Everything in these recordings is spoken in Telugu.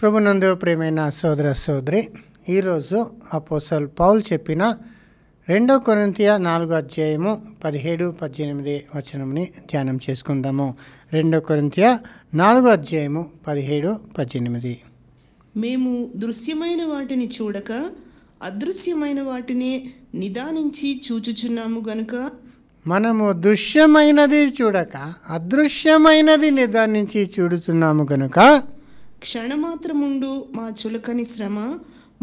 ప్రభునందు ప్రేమైన సోదర సోదరి ఈరోజు అపోసల్ పౌల్ చెప్పిన రెండో కొరింతియ నాలుగో అధ్యాయము పదిహేడు పద్దెనిమిది వచనంని ధ్యానం చేసుకుందాము రెండో కొరింతియ నాలుగో అధ్యాయము పదిహేడు పద్దెనిమిది మేము దృశ్యమైన వాటిని చూడక అదృశ్యమైన వాటిని నిదానించి చూచుచున్నాము గనుక మనము దృశ్యమైనది చూడక అదృశ్యమైనది నిదానించి చూడుచున్నాము గనుక క్షణమాత్రముండు మా చులకని శ్రమ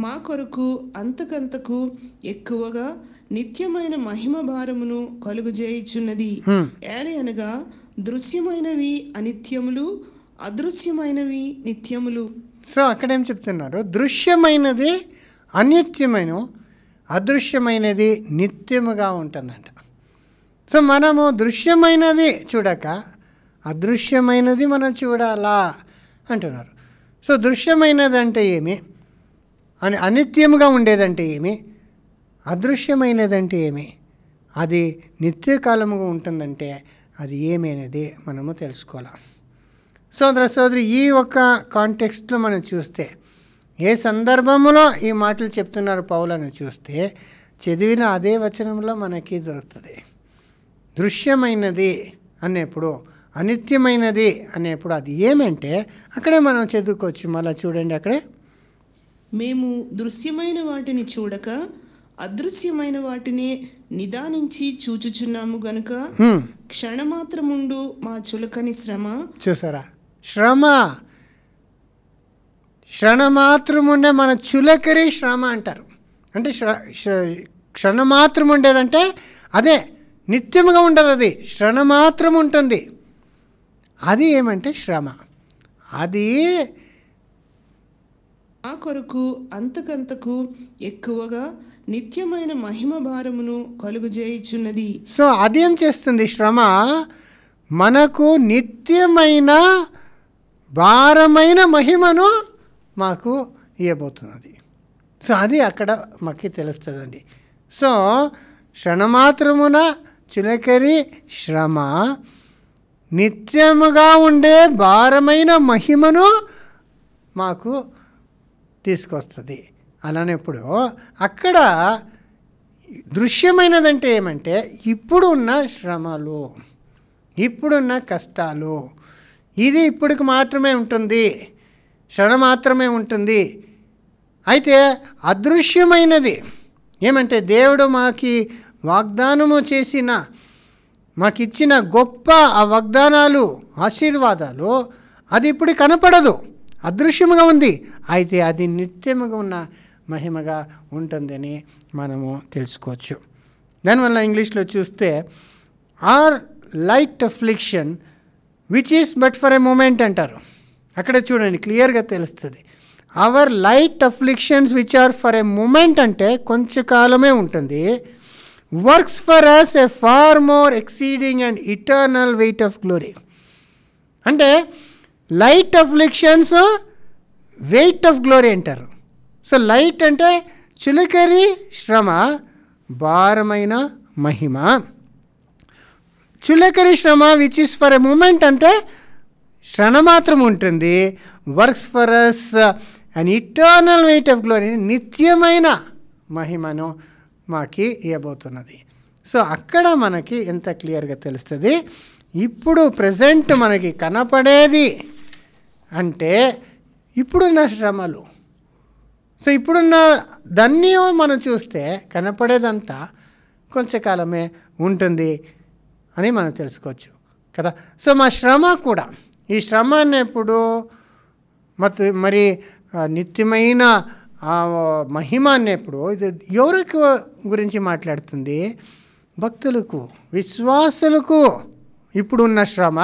మా కొరకు అంతకంతకు ఎక్కువగా నిత్యమైన మహిమ భారమును కలుగుజేయుచున్నది అనగా దృశ్యమైనవి అనిత్యములు అదృశ్యమైనవి నిత్యములు సో అక్కడేం చెప్తున్నారు దృశ్యమైనది అనిత్యమైన అదృశ్యమైనది నిత్యముగా ఉంటుందంట సో మనము దృశ్యమైనది చూడక అదృశ్యమైనది మనం చూడాలా అంటున్నారు సో దృశ్యమైనదంటే ఏమి అని అనిత్యముగా ఉండేదంటే ఏమి అదృశ్యమైనదంటే ఏమి అది నిత్యకాలముగా ఉంటుందంటే అది ఏమైనది మనము తెలుసుకోవాలి సోదర సోదరి ఈ ఒక్క కాంటెక్స్ట్లో మనం చూస్తే ఏ సందర్భంలో ఈ మాటలు చెప్తున్నారు పౌలను చూస్తే చదివిన అదే వచనంలో మనకి దొరుకుతుంది దృశ్యమైనది అనేప్పుడు అనిత్యమైనది అనేప్పుడు అది ఏమంటే అక్కడే మనం చదువుకోవచ్చు మళ్ళీ చూడండి అక్కడే మేము దృశ్యమైన వాటిని చూడక అదృశ్యమైన వాటిని నిదానించి చూచుచున్నాము గనుక క్షణమాత్రముండు మా చులకని శ్రమ చూసారా శ్రమ క్షణమాత్రముండే మన చులకరి శ్రమ అంటారు అంటే క్షణమాత్రం ఉండేదంటే అదే నిత్యముగా ఉండదు అది క్షణమాత్రం ఉంటుంది అది ఏమంటే శ్రమ అది ఆ కొరకు అంతకంతకు ఎక్కువగా నిత్యమైన మహిమ భారమును కలుగుజేయుచున్నది సో అదేం చేస్తుంది శ్రమ మనకు నిత్యమైన భారమైన మహిమను మాకు ఇవ్వబోతున్నది సో అది అక్కడ మాకు తెలుస్తుందండి సో క్షణమాత్రమున చులకరి శ్రమ నిత్యముగా ఉండే భారమైన మహిమను మాకు తీసుకొస్తుంది అలానప్పుడు అక్కడ దృశ్యమైనదంటే ఏమంటే ఇప్పుడున్న శ్రమలు ఇప్పుడున్న కష్టాలు ఇది ఇప్పటికి మాత్రమే ఉంటుంది శ్రమ మాత్రమే ఉంటుంది అయితే అదృశ్యమైనది ఏమంటే దేవుడు మాకి వాగ్దానము చేసిన మాకిచ్చిన గొప్ప ఆ వాగ్దానాలు ఆశీర్వాదాలు అది ఇప్పుడు కనపడదు అదృశ్యముగా ఉంది అయితే అది నిత్యముగా ఉన్న మహిమగా ఉంటుందని మనము తెలుసుకోవచ్చు దానివల్ల ఇంగ్లీష్లో చూస్తే our light affliction which is but for a moment అంటారు అక్కడ చూడండి క్లియర్గా తెలుస్తుంది our light afflictions which are for a moment అంటే కొంచెం కాలమే ఉంటుంది works for us a far more exceeding and eternal weight of glory అంటే light afflictions weight of glory అంటారు సో లైట్ అంటే చులకరి శ్రమ భారమైన మహిమ చులకరి శ్రమ which is for a moment అంటే శ్రణ మాత్రం ఉంటుంది works for us and eternal weight of glory నిత్యమైన మహిమను మాకి ఇవ్వబోతున్నది సో అక్కడ మనకి ఎంత క్లియర్గా తెలుస్తుంది ఇప్పుడు ప్రజెంట్ మనకి కనపడేది అంటే ఇప్పుడున్న శ్రమలు సో ఇప్పుడున్న దాన్ని మనం చూస్తే కనపడేదంతా కొంచెంకాలమే ఉంటుంది అని మనం తెలుసుకోవచ్చు కదా సో మా శ్రమ కూడా ఈ శ్రమ అనేప్పుడు మత్ మరి నిత్యమైన ఆ మహిమ అన్నప్పుడు ఇది ఎవరికి గురించి మాట్లాడుతుంది భక్తులకు విశ్వాసులకు ఇప్పుడున్న శ్రమ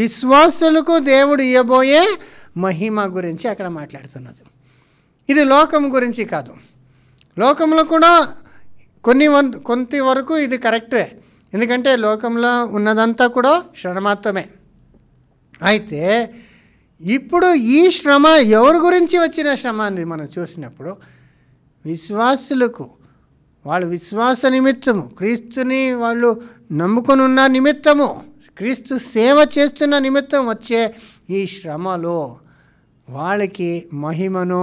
విశ్వాసులకు దేవుడు ఇవ్వబోయే మహిమ గురించి అక్కడ మాట్లాడుతున్నది ఇది లోకం గురించి కాదు లోకంలో కూడా కొన్ని కొంత వరకు ఇది కరెక్టే ఎందుకంటే లోకంలో ఉన్నదంతా కూడా శ్రమ మాత్రమే అయితే ఇప్పుడు ఈ శ్రమ ఎవరి గురించి వచ్చిన శ్రమ అని మనం చూసినప్పుడు విశ్వాసులకు వాళ్ళు విశ్వాస నిమిత్తము క్రీస్తుని వాళ్ళు నమ్ముకొని ఉన్న నిమిత్తము క్రీస్తు సేవ చేస్తున్న నిమిత్తం వచ్చే ఈ శ్రమలో వాళ్ళకి మహిమను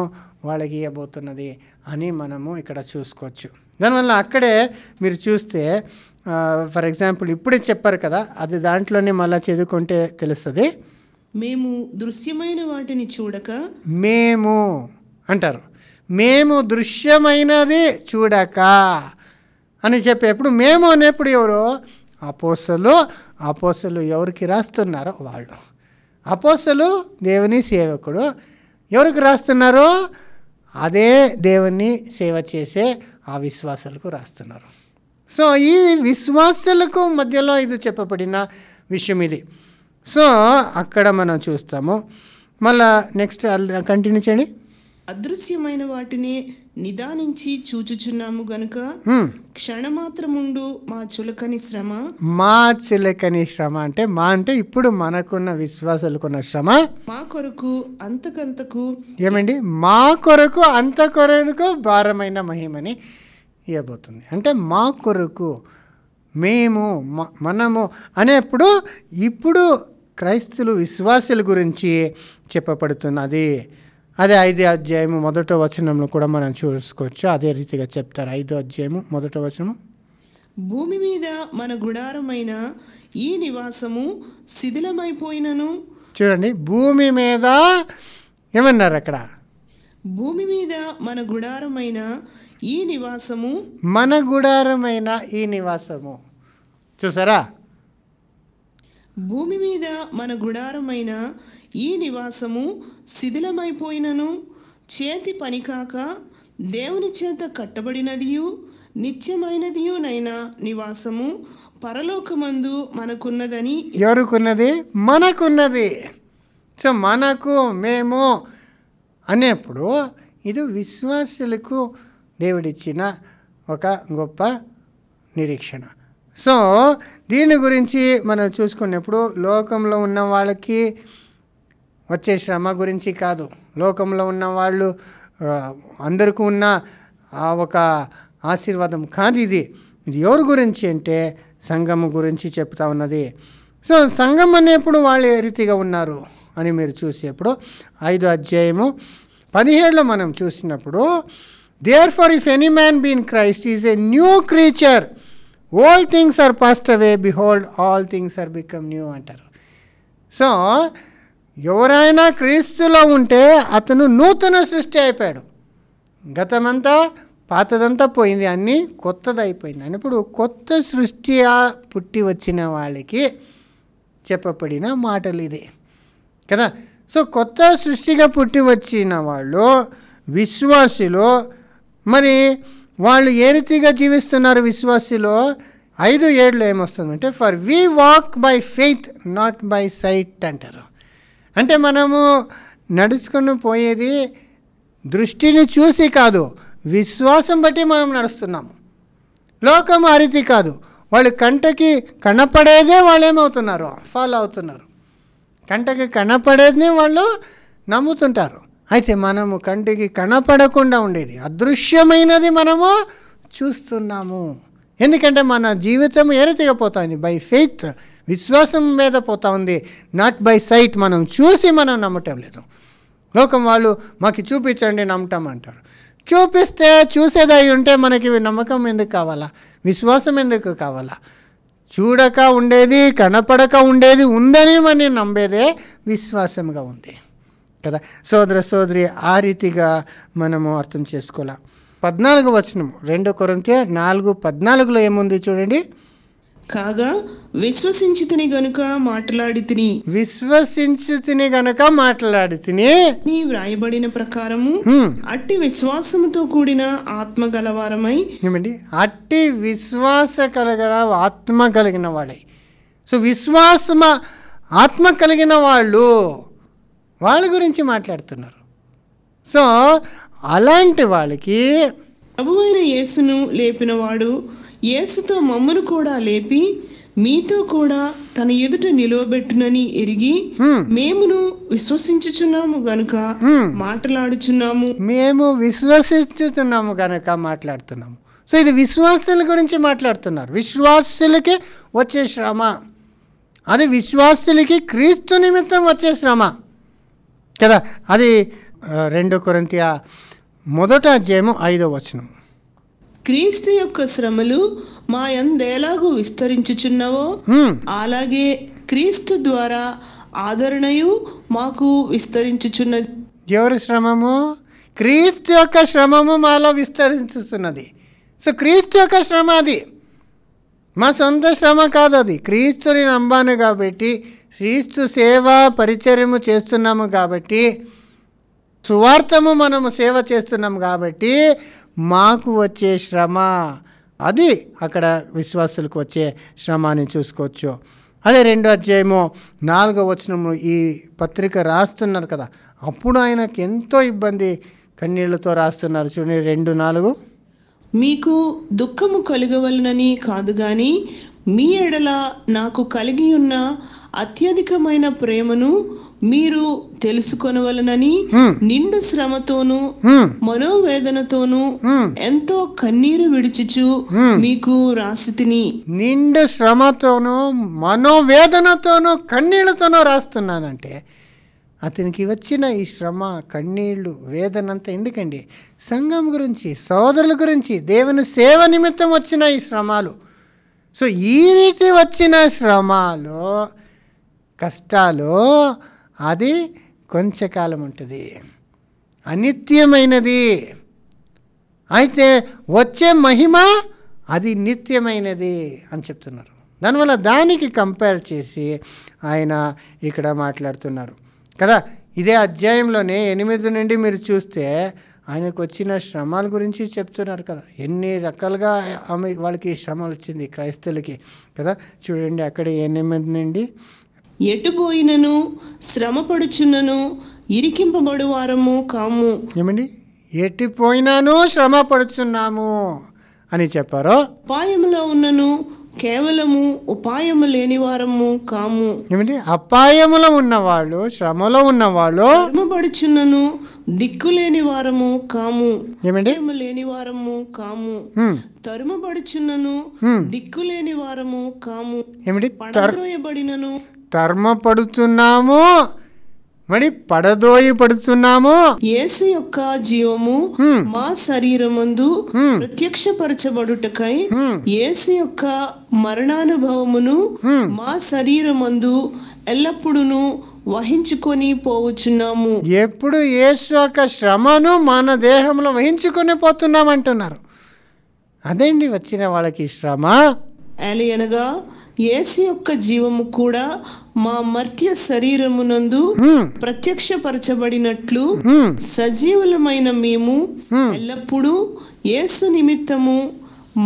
వాళ్ళకి ఇవ్వబోతున్నది అని మనము ఇక్కడ చూసుకోవచ్చు దానివల్ల అక్కడే మీరు చూస్తే ఫర్ ఎగ్జాంపుల్ ఇప్పుడే చెప్పారు కదా అది దాంట్లోనే మళ్ళీ చదువుకుంటే తెలుస్తుంది మేము దృశ్యమైన వాటిని చూడక మేము అంటారు మేము దృశ్యమైనది చూడక అని చెప్పేప్పుడు మేము అనేప్పుడు ఎవరు అపోసలు అపోసలు ఎవరికి రాస్తున్నారో వాళ్ళు అపోసలు దేవుని సేవకుడు ఎవరికి రాస్తున్నారు అదే దేవుని సేవ చేసే ఆ విశ్వాసాలకు రాస్తున్నారు సో ఈ విశ్వాసాలకు మధ్యలో ఇది చెప్పబడిన విషయం ఇది సో అక్కడ మనం చూస్తాము మళ్ళా నెక్స్ట్ కంటిన్యూ చేయండి అదృశ్యమైన వాటిని నిదానించి చూచుచున్నాము గనుక మాత్రముండు మా చులకని శ్రమ మా చులకని శ్రమ అంటే మా అంటే ఇప్పుడు మనకున్న విశ్వాసాలకున్న శ్రమ మా కొరకు అంతకంతకు ఏమండి మా కొరకు అంత కొరకు భారమైన మహిమని ఇవ్వబోతుంది అంటే మా కొరకు మేము మనము అనేప్పుడు ఇప్పుడు క్రైస్తులు విశ్వాసుల గురించి చెప్పబడుతున్నది అదే ఐదో అధ్యాయము మొదట వచనంలో కూడా మనం చూసుకోవచ్చు అదే రీతిగా చెప్తారు ఐదో అధ్యాయము మొదట వచనము భూమి మీద మన గుడారమైన ఈ నివాసము శిథిలమైపోయినను చూడండి భూమి మీద ఏమన్నారు అక్కడ భూమి మీద మన గుడారమైన ఈ నివాసము మన గుడారమైన ఈ నివాసము చూసారా భూమి మీద మన గుడారమైన ఈ నివాసము శిథిలమైపోయినను చేతి పని కాక దేవుని చేత కట్టబడినదియు నిత్యమైనదియునైనా నివాసము పరలోకమందు మనకున్నదని ఎవరికున్నది మనకున్నది సో మనకు మేము అనేప్పుడు ఇది విశ్వాసులకు దేవుడిచ్చిన ఒక గొప్ప నిరీక్షణ సో దీని గురించి మనం చూసుకున్నప్పుడు లోకంలో ఉన్న వాళ్ళకి వచ్చే శ్రమ గురించి కాదు లోకంలో ఉన్న వాళ్ళు అందరికీ ఉన్న ఒక ఆశీర్వాదం కాదు ఇది ఇది ఎవరి గురించి అంటే సంఘం గురించి చెప్తా ఉన్నది సో సంఘం అనేప్పుడు వాళ్ళు ఏ రీతిగా ఉన్నారు అని మీరు చూసేప్పుడు ఐదు అధ్యాయము పదిహేడులో మనం చూసినప్పుడు therefore if any man be in Christ is a new creature old things are passed away behold all things are become new అంటారు సో ఎవరైనా క్రీస్తులో ఉంటే అతను నూతన సృష్టి అయిపోయాడు గతమంతా పాతదంతా పోయింది అన్నీ కొత్తది అయిపోయింది అని ఇప్పుడు కొత్త సృష్టిగా పుట్టి వచ్చిన వాళ్ళకి చెప్పబడిన మాటలు ఇది కదా సో కొత్త సృష్టిగా పుట్టి వచ్చిన వాళ్ళు విశ్వాసులు మరి వాళ్ళు ఏ రీతిగా జీవిస్తున్నారు విశ్వాసిలో ఐదు ఏడులో ఏమొస్తుందంటే for we walk by faith not by sight అంటారు అంటే మనము నడుచుకుని పోయేది దృష్టిని చూసి కాదు విశ్వాసం బట్టి మనం నడుస్తున్నాము లోకం అరితి కాదు వాళ్ళు కంటకి కనపడేదే వాళ్ళు ఏమవుతున్నారు ఫాలో అవుతున్నారు కంటకి కనపడేది వాళ్ళు నమ్ముతుంటారు అయితే మనము కంటికి కనపడకుండా ఉండేది అదృశ్యమైనది మనము చూస్తున్నాము ఎందుకంటే మన జీవితం ఏరితిగా పోతుంది బై ఫెయిత్ విశ్వాసం మీద పోతా ఉంది నాట్ బై సైట్ మనం చూసి మనం నమ్మటం లేదు లోకం వాళ్ళు మాకు చూపించండి నమ్మటం అంటారు చూపిస్తే చూసేది అయి ఉంటే మనకి నమ్మకం ఎందుకు కావాలా విశ్వాసం ఎందుకు కావాలా చూడక ఉండేది కనపడక ఉండేది ఉందని మనం నమ్మేదే విశ్వాసంగా ఉంది కదా సోదర సోదరి ఆ రీతిగా మనము అర్థం చేసుకోవాలి పద్నాలుగు వచనము రెండో కొరంతే నాలుగు పద్నాలుగులో ఏముంది చూడండి కాగా విశ్వసించి తిని గనుక మాట్లాడి తిని విశ్వసించి తిని గనుక మాట్లాడి తిని నీ వ్రాయబడిన ప్రకారము అట్టి విశ్వాసముతో కూడిన ఆత్మ గలవారమై ఏమండి అట్టి విశ్వాస కలగల ఆత్మ కలిగిన వాడై సో విశ్వాసమ ఆత్మ కలిగిన వాళ్ళు వాళ్ళ గురించి మాట్లాడుతున్నారు సో అలాంటి వాళ్ళకి ప్రభువైన యేసును లేపినవాడు యేసుతో మమ్మను కూడా లేపి మీతో కూడా తన ఎదుట నిలవబెట్టునని ఎరిగి మేమును విశ్వసించుచున్నాము గనుక మాట్లాడుచున్నాము మేము విశ్వసించుతున్నాము గనుక మాట్లాడుతున్నాము సో ఇది విశ్వాసుల గురించి మాట్లాడుతున్నారు విశ్వాసులకి వచ్చే శ్రమ అది విశ్వాసులకి క్రీస్తు నిమిత్తం వచ్చే శ్రమ కదా అది రెండో కొరంతి మొదట అధ్యాయము ఐదో వచనం క్రీస్తు యొక్క శ్రమలు మా ఎందేలాగూ విస్తరించుచున్నవో అలాగే క్రీస్తు ద్వారా ఆదరణయు మాకు విస్తరించుచున్నది ఎవరి శ్రమము క్రీస్తు యొక్క శ్రమము మాలో విస్తరించుతున్నది సో క్రీస్తు యొక్క శ్రమ అది మా సొంత శ్రమ కాదు అది క్రీస్తుని నమ్మాను కాబట్టి క్రీస్తు సేవా పరిచర్యము చేస్తున్నాము కాబట్టి సువార్తము మనము సేవ చేస్తున్నాము కాబట్టి మాకు వచ్చే శ్రమ అది అక్కడ విశ్వాసులకు వచ్చే శ్రమాన్ని చూసుకోవచ్చు అదే రెండో అధ్యాయము నాలుగో వచనము ఈ పత్రిక రాస్తున్నారు కదా అప్పుడు ఆయనకు ఎంతో ఇబ్బంది కన్నీళ్లతో రాస్తున్నారు చూడండి రెండు నాలుగు మీకు దుఃఖము కలుగవలనని కాదు కానీ మీ ఎడల నాకు కలిగి ఉన్న అత్యధికమైన ప్రేమను మీరు తెలుసుకొనవలనని నిండు శ్రమతోనూ మనోవేదనతోనూ ఎంతో కన్నీరు విడిచిచు మీకు రాసితిని నిండు శ్రమతోను మనోవేదనతోను కన్నీళ్లతోనూ రాస్తున్నానంటే అతనికి వచ్చిన ఈ శ్రమ కన్నీళ్లు వేదనంతా ఎందుకండి సంఘం గురించి సోదరుల గురించి దేవుని సేవ నిమిత్తం వచ్చిన ఈ శ్రమాలు సో ఈ రీతి వచ్చిన శ్రమాలు కష్టాలు అది కొంచెకాలం ఉంటుంది అనిత్యమైనది అయితే వచ్చే మహిమ అది నిత్యమైనది అని చెప్తున్నారు దానివల్ల దానికి కంపేర్ చేసి ఆయన ఇక్కడ మాట్లాడుతున్నారు కదా ఇదే అధ్యాయంలోనే ఎనిమిది నుండి మీరు చూస్తే ఆయనకు వచ్చిన శ్రమాల గురించి చెప్తున్నారు కదా ఎన్ని రకాలుగా ఆమె వాళ్ళకి శ్రమ వచ్చింది క్రైస్తవులకి కదా చూడండి అక్కడ ఎనిమిది నుండి ఎటుపోయినను శ్రమపడుచున్నను ఇరికింపబడువారము కాము ఏమండి ఎటుపోయినను శ్రమ పడుచున్నాము అని చెప్పారు ఉపాయములో ఉన్నను కేవలము ఉపాయము లేని వారము కాము ఏమిటి అపాయములో ఉన్నవాళ్ళు శ్రమలో ఉన్నవాళ్ళు శ్రమపడుచున్నను లేని వారము కాము ఏమండి లేని వారము కాము దిక్కు లేని వారము కాము ఏమిటి పడద్రోయబడినను తర్మ పడుతున్నాము మరి పడదోయి పడుతున్నాము యేసు యొక్క జీవము మా శరీరమందు ప్రత్యక్షపరచబడుటకై యేసు యొక్క మరణానుభవమును మా శరీరమందు ఎల్లప్పుడూ వహించుకొని పోవచ్చున్నాము ఎప్పుడు యేసు యొక్క శ్రమను మన దేహంలో వహించుకొని పోతున్నామంటున్నారు అదేండి వచ్చిన వాళ్ళకి శ్రమ అనగా యేసు యొక్క జీవము కూడా మా మర్త్య శరీరమునందు hmm. ప్రత్యక్షపరచబడినట్లు hmm. సజీవులమైన మేము hmm. ఎల్లప్పుడూ యేసు నిమిత్తము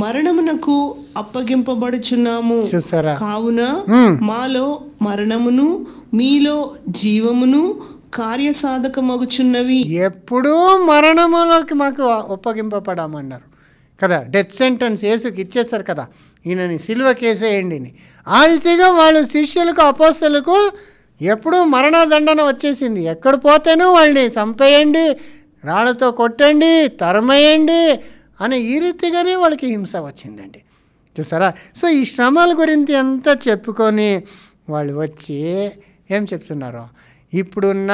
మరణమునకు అప్పగింపబడుచున్నాము కావున మాలో మరణమును మీలో జీవమును కార్యసాధకమగుచున్నవి ఎప్పుడూ మరణములోకి మాకు అప్పగింపబడమన్నారు కదా డెత్ సెంటెన్స్ యేసుకి ఇచ్చేస్తారు కదా ఈయనని కేసేయండి ఆ రీతిగా వాళ్ళ శిష్యులకు అపోస్తలకు ఎప్పుడూ మరణదండన వచ్చేసింది ఎక్కడ పోతేనూ వాళ్ళని చంపేయండి రాళ్ళతో కొట్టండి తరమేయండి అని ఈ రీతిగానే వాళ్ళకి హింస వచ్చిందండి చూసారా సో ఈ శ్రమల గురించి ఎంత చెప్పుకొని వాళ్ళు వచ్చి ఏం చెప్తున్నారు ఇప్పుడున్న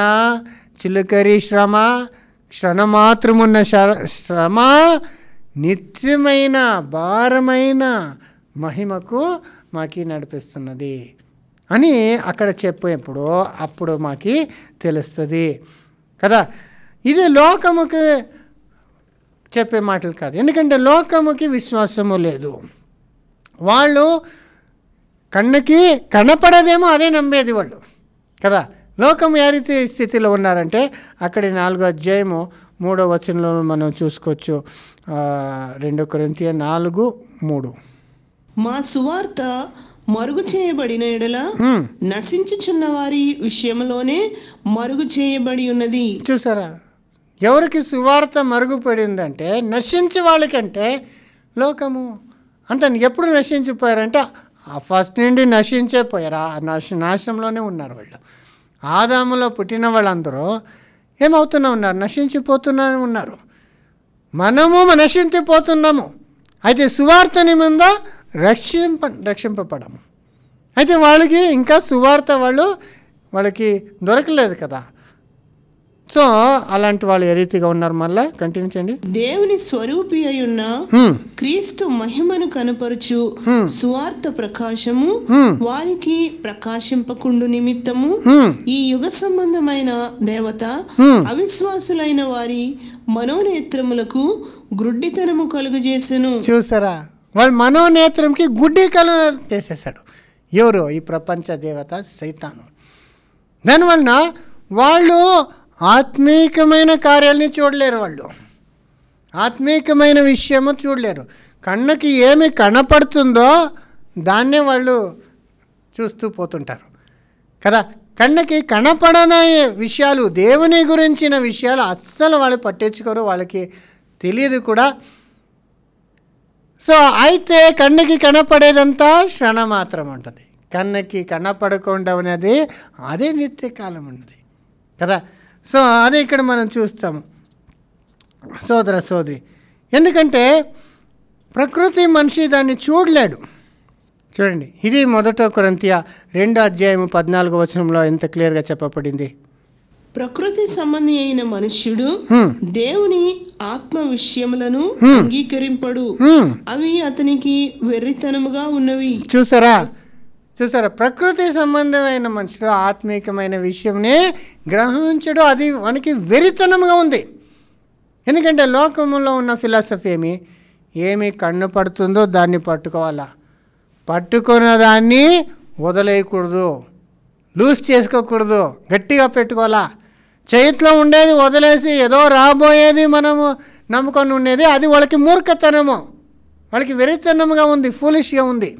చిలుకరి శ్రమ క్షణమాత్రమున్న శ్రమ నిత్యమైన భారమైన మహిమకు మాకి నడిపిస్తున్నది అని అక్కడ చెప్పేప్పుడు అప్పుడు మాకి తెలుస్తుంది కదా ఇది లోకముకి చెప్పే మాటలు కాదు ఎందుకంటే లోకముకి విశ్వాసము లేదు వాళ్ళు కన్నుకి కనపడదేమో అదే నమ్మేది వాళ్ళు కదా లోకం ఏ రీతి స్థితిలో ఉన్నారంటే అక్కడి నాలుగో అధ్యాయము మూడో వచనంలో మనం చూసుకోవచ్చు రెండు కొరింతియ నాలుగు మూడు మా సువార్త మరుగు చేయబడిన ఎడల నశించుచున్న వారి విషయంలోనే మరుగు చేయబడి ఉన్నది చూసారా ఎవరికి సువార్త మరుగుపడిందంటే నశించే వాళ్ళకంటే లోకము అంటే ఎప్పుడు నశించిపోయారంటే ఆ ఫస్ట్ నుండి నశించే పోయారు ఆ నాశ నాశనంలోనే ఉన్నారు వాళ్ళు ఆదాములో పుట్టిన వాళ్ళందరూ ఏమవుతూనే ఉన్నారు నశించిపోతూనే ఉన్నారు మనము పోతున్నాము అయితే సువార్త నిమింద రక్షింప రక్షింపబడము అయితే వాళ్ళకి ఇంకా సువార్త వాళ్ళు వాళ్ళకి దొరకలేదు కదా సో అలాంటి వాళ్ళు ఏ రీతిగా ఉన్నారు మళ్ళీ కంటిన్యూ చేయండి దేవుని స్వరూపి అయి ఉన్న క్రీస్తు మహిమను కనపరుచు సువార్త ప్రకాశము వారికి ప్రకాశింపకుండు నిమిత్తము ఈ యుగ సంబంధమైన దేవత అవిశ్వాసులైన వారి మనోనేత్రములకు గుడ్డితనము చేసను చూసారా వాళ్ళు మనోనేత్రంకి గుడ్డి కలు చేసేసాడు ఎవరు ఈ ప్రపంచ దేవత సైతాను దానివలన వాళ్ళు ఆత్మీకమైన కార్యాలని చూడలేరు వాళ్ళు ఆత్మీకమైన విషయము చూడలేరు కన్నకి ఏమి కనపడుతుందో దాన్నే వాళ్ళు చూస్తూ పోతుంటారు కదా కళ్ళకి కనపడని విషయాలు దేవుని గురించిన విషయాలు అస్సలు వాళ్ళు పట్టించుకోరు వాళ్ళకి తెలియదు కూడా సో అయితే కన్నకి కనపడేదంతా క్షణ మాత్రం ఉంటుంది కన్నకి కనపడకుండా ఉన్నది అదే నిత్యకాలం ఉన్నది కదా సో అదే ఇక్కడ మనం చూస్తాము సోదర సోదరి ఎందుకంటే ప్రకృతి మనిషి దాన్ని చూడలేడు చూడండి ఇది మొదట కొరంతియ రెండో అధ్యాయము పద్నాలుగో వచనంలో ఎంత క్లియర్గా చెప్పబడింది ప్రకృతి సంబంధి అయిన మనుష్యుడు దేవుని ఆత్మ విషయములను అంగీకరింపడు అవి అతనికి వెర్రితనముగా ఉన్నవి చూసారా చూసారా ప్రకృతి సంబంధమైన మనుషుడు ఆత్మీకమైన విషయంని గ్రహించడు అది మనకి వెరితనముగా ఉంది ఎందుకంటే లోకంలో ఉన్న ఫిలాసఫీ ఏమి ఏమి కన్ను పడుతుందో దాన్ని పట్టుకోవాలా పట్టుకున్న దాన్ని వదిలేయకూడదు లూజ్ చేసుకోకూడదు గట్టిగా పెట్టుకోవాలా చేతిలో ఉండేది వదిలేసి ఏదో రాబోయేది మనము నమ్ముకొని ఉండేది అది వాళ్ళకి మూర్ఖతనము వాళ్ళకి వెరితనముగా ఉంది ఫూలిష్గా ఉంది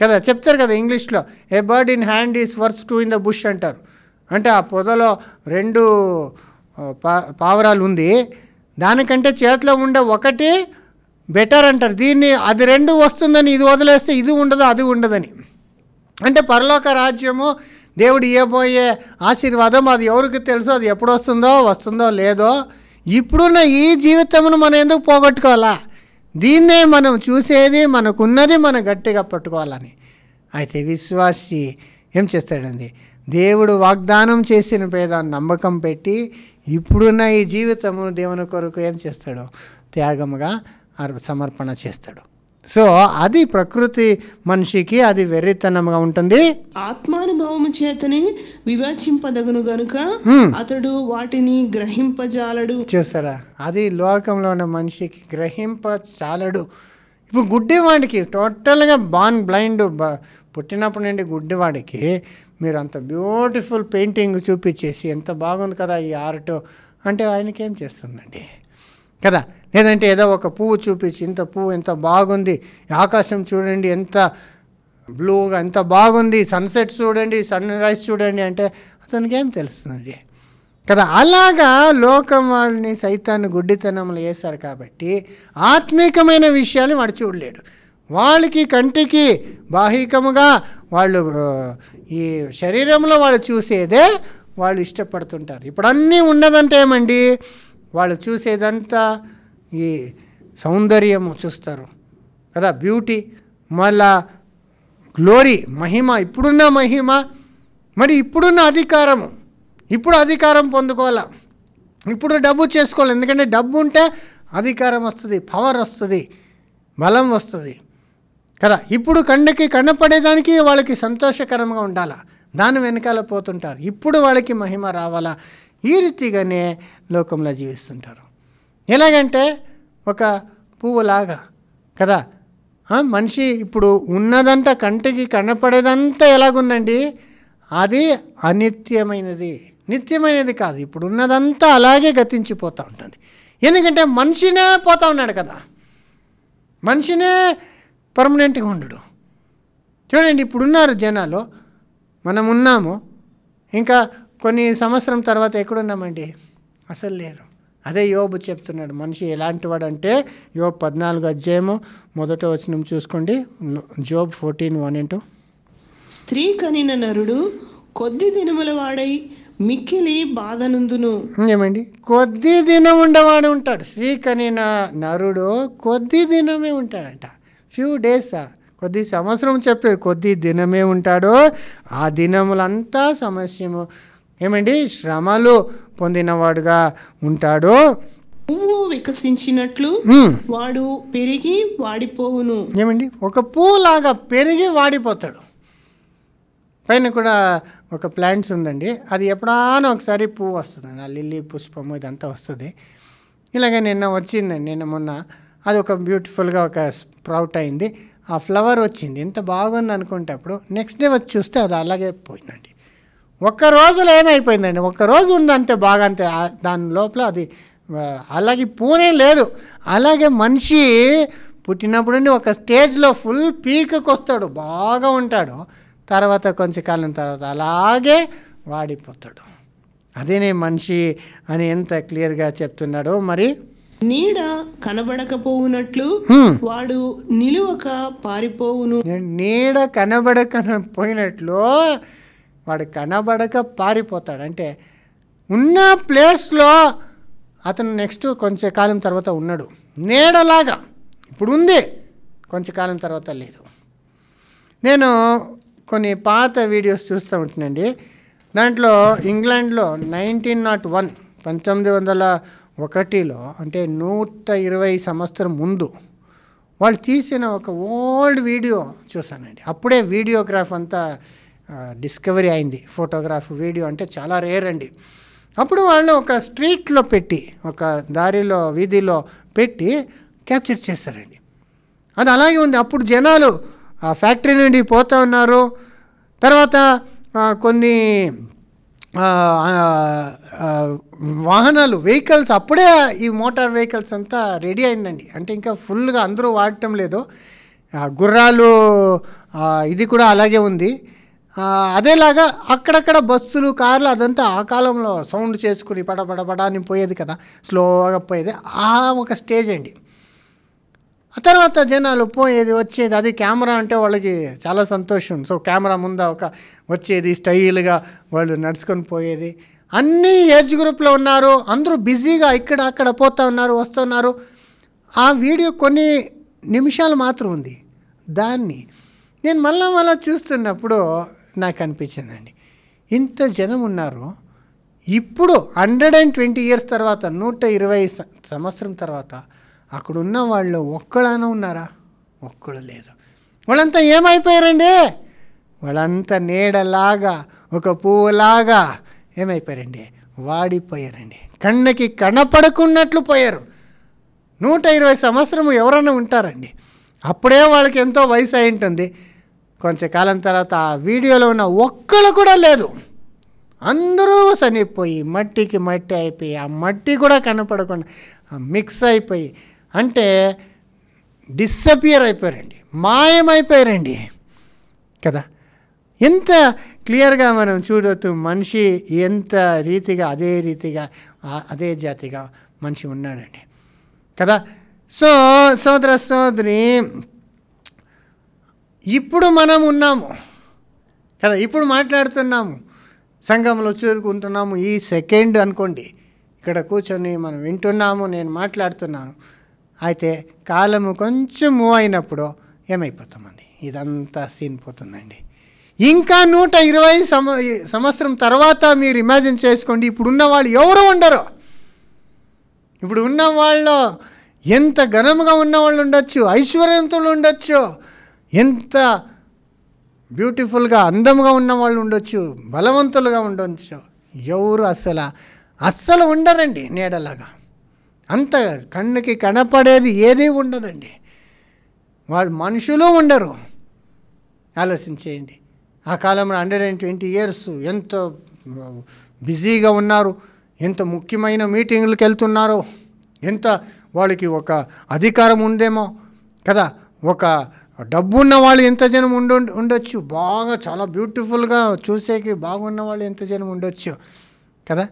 కదా చెప్తారు కదా ఇంగ్లీష్లో a bird in hand is worth two in the bush అంటారు అంటే ఆ పొదలో రెండు పా పావురాలు ఉంది దానికంటే చేతిలో ఉండే ఒకటి బెటర్ అంటారు దీన్ని అది రెండు వస్తుందని ఇది వదిలేస్తే ఇది ఉండదు అది ఉండదని అంటే పరలోక రాజ్యము దేవుడు ఇవ్వబోయే ఆశీర్వాదం అది ఎవరికి తెలుసు అది ఎప్పుడు వస్తుందో వస్తుందో లేదో ఇప్పుడున్న ఈ జీవితమును మనం ఎందుకు పోగొట్టుకోవాలా దీన్నే మనం చూసేది మనకున్నది మనం గట్టిగా పట్టుకోవాలని అయితే విశ్వాసి ఏం చేస్తాడండి దేవుడు వాగ్దానం చేసిన పేద నమ్మకం పెట్టి ఇప్పుడున్న ఈ జీవితము దేవుని కొరకు ఏం చేస్తాడు త్యాగముగా సమర్పణ చేస్తాడు సో అది ప్రకృతి మనిషికి అది వెర్రితనంగా ఉంటుంది ఆత్మానుభవము చేతనే వివాచింపదగును గనుక అతడు వాటిని గ్రహింపజాలడు చేస్తారా అది లోకంలో ఉన్న మనిషికి చాలడు ఇప్పుడు గుడ్డివాడికి టోటల్గా బాన్ బ్లైండ్ పుట్టినప్పటి నుండి గుడ్డివాడికి మీరు అంత బ్యూటిఫుల్ పెయింటింగ్ చూపించేసి ఎంత బాగుంది కదా ఈ ఆర్ట్ అంటే ఆయనకేం చేస్తుందండి కదా లేదంటే ఏదో ఒక పువ్వు చూపించి ఇంత పువ్వు ఎంత బాగుంది ఆకాశం చూడండి ఎంత బ్లూగా ఎంత బాగుంది సన్సెట్ చూడండి సన్ రైజ్ చూడండి అంటే అతనికి ఏం తెలుస్తుందండి కదా అలాగా లోకం వాడిని సైతాన్ని గుడ్డితనంలో వేశారు కాబట్టి ఆత్మీకమైన విషయాన్ని వాడు చూడలేడు వాళ్ళకి కంటికి బాహికముగా వాళ్ళు ఈ శరీరంలో వాళ్ళు చూసేదే వాళ్ళు ఇష్టపడుతుంటారు ఇప్పుడు అన్నీ ఉన్నదంటే ఏమండి వాళ్ళు చూసేదంతా ఈ సౌందర్యము చూస్తారు కదా బ్యూటీ మళ్ళా గ్లోరీ మహిమ ఇప్పుడున్న మహిమ మరి ఇప్పుడున్న అధికారము ఇప్పుడు అధికారం పొందుకోవాలా ఇప్పుడు డబ్బు చేసుకోవాలి ఎందుకంటే డబ్బు ఉంటే అధికారం వస్తుంది పవర్ వస్తుంది బలం వస్తుంది కదా ఇప్పుడు కండకి కనపడేదానికి వాళ్ళకి సంతోషకరంగా ఉండాలా దాని వెనకాల పోతుంటారు ఇప్పుడు వాళ్ళకి మహిమ రావాలా ఈ రీతిగానే లోకంలో జీవిస్తుంటారు ఎలాగంటే ఒక పువ్వులాగా కదా మనిషి ఇప్పుడు ఉన్నదంతా కంటికి కనపడేదంతా ఎలాగుందండి అది అనిత్యమైనది నిత్యమైనది కాదు ఇప్పుడు ఉన్నదంతా అలాగే గతించిపోతూ ఉంటుంది ఎందుకంటే మనిషినే పోతూ ఉన్నాడు కదా మనిషినే పర్మనెంట్గా ఉండడు చూడండి ఇప్పుడున్నారు జనాలు మనం ఉన్నాము ఇంకా కొన్ని సంవత్సరం తర్వాత ఎక్కడున్నామండి అసలు లేరు అదే యోబు చెప్తున్నాడు మనిషి ఎలాంటి వాడు అంటే యోబ్ పద్నాలుగు అధ్యాయము మొదట వచ్చిన చూసుకోండి జోబ్ ఫోర్టీన్ వన్ ఇంటూ స్త్రీ కనిన నరుడు కొద్ది దినముల వాడై మిక్కిలి బాధనుందును ఏమండి కొద్ది దినం ఉండవాడు ఉంటాడు స్త్రీ కనిన నరుడు కొద్ది దినమే ఉంటాడంట ఫ్యూ డేస్ కొద్ది సంవత్సరం చెప్పాడు కొద్ది దినమే ఉంటాడు ఆ దినములంతా సమస్యము ఏమండి శ్రమలు పొందినవాడుగా ఉంటాడు పువ్వు వికసించినట్లు వాడు పెరిగి వాడిపోవును ఏమండి ఒక పువ్వులాగా పెరిగి వాడిపోతాడు పైన కూడా ఒక ప్లాంట్స్ ఉందండి అది ఎప్పుడానో ఒకసారి పువ్వు వస్తుంది ఆ లిల్లీ పుష్పము ఇదంతా వస్తుంది ఇలాగ నిన్న వచ్చిందండి నిన్న మొన్న అది ఒక బ్యూటిఫుల్గా ఒక స్ప్రౌట్ అయింది ఆ ఫ్లవర్ వచ్చింది ఎంత బాగుంది అనుకుంటే అప్పుడు నెక్స్ట్ డే వచ్చి చూస్తే అది అలాగే పోయిందండి ఒక్క రోజులో ఏమైపోయిందండి ఒక్క రోజు ఉందంతే బాగా అంతే దాని లోపల అది అలాగే పూనే లేదు అలాగే మనిషి పుట్టినప్పుడు నుండి ఒక స్టేజ్లో ఫుల్ పీక్కి వస్తాడు బాగా ఉంటాడు తర్వాత కొంచెం తర్వాత అలాగే వాడిపోతాడు అదేనే మనిషి అని ఎంత క్లియర్గా చెప్తున్నాడో మరి నీడ కనబడకపోవునట్లు వాడు నిలువక పారిపోవును నీడ కనబడక పోయినట్లు వాడు కనబడక పారిపోతాడు అంటే ఉన్న ప్లేస్లో అతను నెక్స్ట్ కొంచెం కాలం తర్వాత ఉన్నాడు నేడలాగా ఇప్పుడు ఉంది కొంచెం కాలం తర్వాత లేదు నేను కొన్ని పాత వీడియోస్ చూస్తూ ఉంటున్నాండి దాంట్లో ఇంగ్లాండ్లో నైన్టీన్ నాట్ వన్ పంతొమ్మిది వందల ఒకటిలో అంటే నూట ఇరవై సంవత్సరం ముందు వాళ్ళు తీసిన ఒక ఓల్డ్ వీడియో చూశానండి అప్పుడే వీడియోగ్రాఫ్ అంతా డిస్కవరీ అయింది ఫోటోగ్రాఫ్ వీడియో అంటే చాలా రేర్ అండి అప్పుడు వాళ్ళు ఒక స్ట్రీట్లో పెట్టి ఒక దారిలో వీధిలో పెట్టి క్యాప్చర్ చేస్తారండి అది అలాగే ఉంది అప్పుడు జనాలు ఆ ఫ్యాక్టరీ నుండి పోతూ ఉన్నారు తర్వాత కొన్ని వాహనాలు వెహికల్స్ అప్పుడే ఈ మోటార్ వెహికల్స్ అంతా రెడీ అయిందండి అంటే ఇంకా ఫుల్గా అందరూ వాడటం లేదు గుర్రాలు ఇది కూడా అలాగే ఉంది అదేలాగా అక్కడక్కడ బస్సులు కార్లు అదంతా ఆ కాలంలో సౌండ్ చేసుకుని పడపడపడ అని పోయేది కదా స్లోగా పోయేది ఆ ఒక స్టేజ్ అండి ఆ తర్వాత జనాలు పోయేది వచ్చేది అది కెమెరా అంటే వాళ్ళకి చాలా సంతోషం సో కెమెరా ముంద ఒక వచ్చేది స్టైల్గా వాళ్ళు నడుచుకొని పోయేది అన్ని ఏజ్ గ్రూప్లో ఉన్నారు అందరూ బిజీగా ఇక్కడ అక్కడ పోతూ ఉన్నారు వస్తున్నారు ఆ వీడియో కొన్ని నిమిషాలు మాత్రం ఉంది దాన్ని నేను మళ్ళా మళ్ళా చూస్తున్నప్పుడు నాకు అనిపించిందండి ఇంత జనం ఉన్నారు ఇప్పుడు హండ్రెడ్ అండ్ ట్వంటీ ఇయర్స్ తర్వాత నూట ఇరవై సంవత్సరం తర్వాత అక్కడ ఉన్న వాళ్ళు ఒక్కడైనా ఉన్నారా ఒక్కడు లేదు వాళ్ళంతా ఏమైపోయారండి వాళ్ళంతా నీడలాగా ఒక పువ్వులాగా ఏమైపోయారండి వాడిపోయారండి కన్నకి కనపడకున్నట్లు పోయారు నూట ఇరవై సంవత్సరం ఎవరైనా ఉంటారండి అప్పుడే వాళ్ళకి ఎంతో వయసు అయి ఉంటుంది కొంతకాలం తర్వాత ఆ వీడియోలో ఉన్న ఒక్కళ్ళు కూడా లేదు అందరూ చనిపోయి మట్టికి మట్టి అయిపోయి ఆ మట్టి కూడా కనపడకుండా మిక్స్ అయిపోయి అంటే డిస్సపియర్ అయిపోయారండి మాయమైపోయారండి కదా ఎంత క్లియర్గా మనం చూడొద్దు మనిషి ఎంత రీతిగా అదే రీతిగా అదే జాతిగా మనిషి ఉన్నాడండి కదా సో సోదర సోదరి ఇప్పుడు మనం ఉన్నాము కదా ఇప్పుడు మాట్లాడుతున్నాము సంఘంలో చేరుకుంటున్నాము ఈ సెకండ్ అనుకోండి ఇక్కడ కూర్చొని మనం వింటున్నాము నేను మాట్లాడుతున్నాను అయితే కాలము కొంచెం మూవ్ అయినప్పుడు ఏమైపోతామండి ఇదంతా సీన్ పోతుందండి ఇంకా నూట ఇరవై సంవ సంవత్సరం తర్వాత మీరు ఇమాజిన్ చేసుకోండి ఇప్పుడు ఉన్న వాళ్ళు ఎవరు ఉండరు ఇప్పుడు ఉన్న వాళ్ళు ఎంత ఘనముగా ఉన్న వాళ్ళు ఉండొచ్చు ఐశ్వర్యంతులు ఉండొచ్చు ఎంత బ్యూటిఫుల్గా అందంగా ఉన్న వాళ్ళు ఉండొచ్చు బలవంతులుగా ఉండొచ్చు ఎవరు అస్సలు అస్సలు ఉండరండి నీడలాగా అంత కన్నుకి కనపడేది ఏదీ ఉండదండి వాళ్ళు మనుషులు ఉండరు ఆలోచించేయండి ఆ కాలంలో హండ్రెడ్ అండ్ ట్వంటీ ఇయర్స్ ఎంతో బిజీగా ఉన్నారు ఎంత ముఖ్యమైన మీటింగులకు వెళ్తున్నారో ఎంత వాళ్ళకి ఒక అధికారం ఉందేమో కదా ఒక డబ్బు ఉన్న వాళ్ళు ఎంత జనం ఉండు ఉండొచ్చు బాగా చాలా బ్యూటిఫుల్గా చూసేకి బాగున్న వాళ్ళు ఎంత జనం ఉండొచ్చు కదా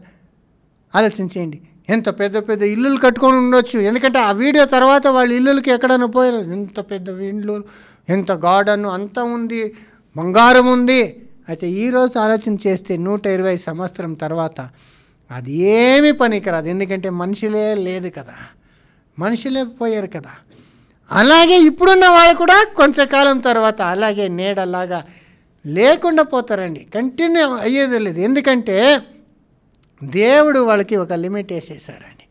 ఆలోచించేయండి ఎంత పెద్ద పెద్ద ఇల్లులు కట్టుకొని ఉండొచ్చు ఎందుకంటే ఆ వీడియో తర్వాత వాళ్ళ ఇల్లులకి ఎక్కడైనా పోయారు ఎంత పెద్ద ఇండ్లు ఎంత గార్డెన్ అంత ఉంది బంగారం ఉంది అయితే ఈరోజు ఆలోచన చేస్తే నూట ఇరవై సంవత్సరం తర్వాత అది ఏమీ పనికిరాదు ఎందుకంటే మనుషులే లేదు కదా మనుషులే పోయారు కదా అలాగే ఇప్పుడున్న వాళ్ళు కూడా కొంతకాలం తర్వాత అలాగే నీడలాగా లేకుండా పోతారండి కంటిన్యూ అయ్యేది లేదు ఎందుకంటే దేవుడు వాళ్ళకి ఒక లిమిట్ వేసేసాడండి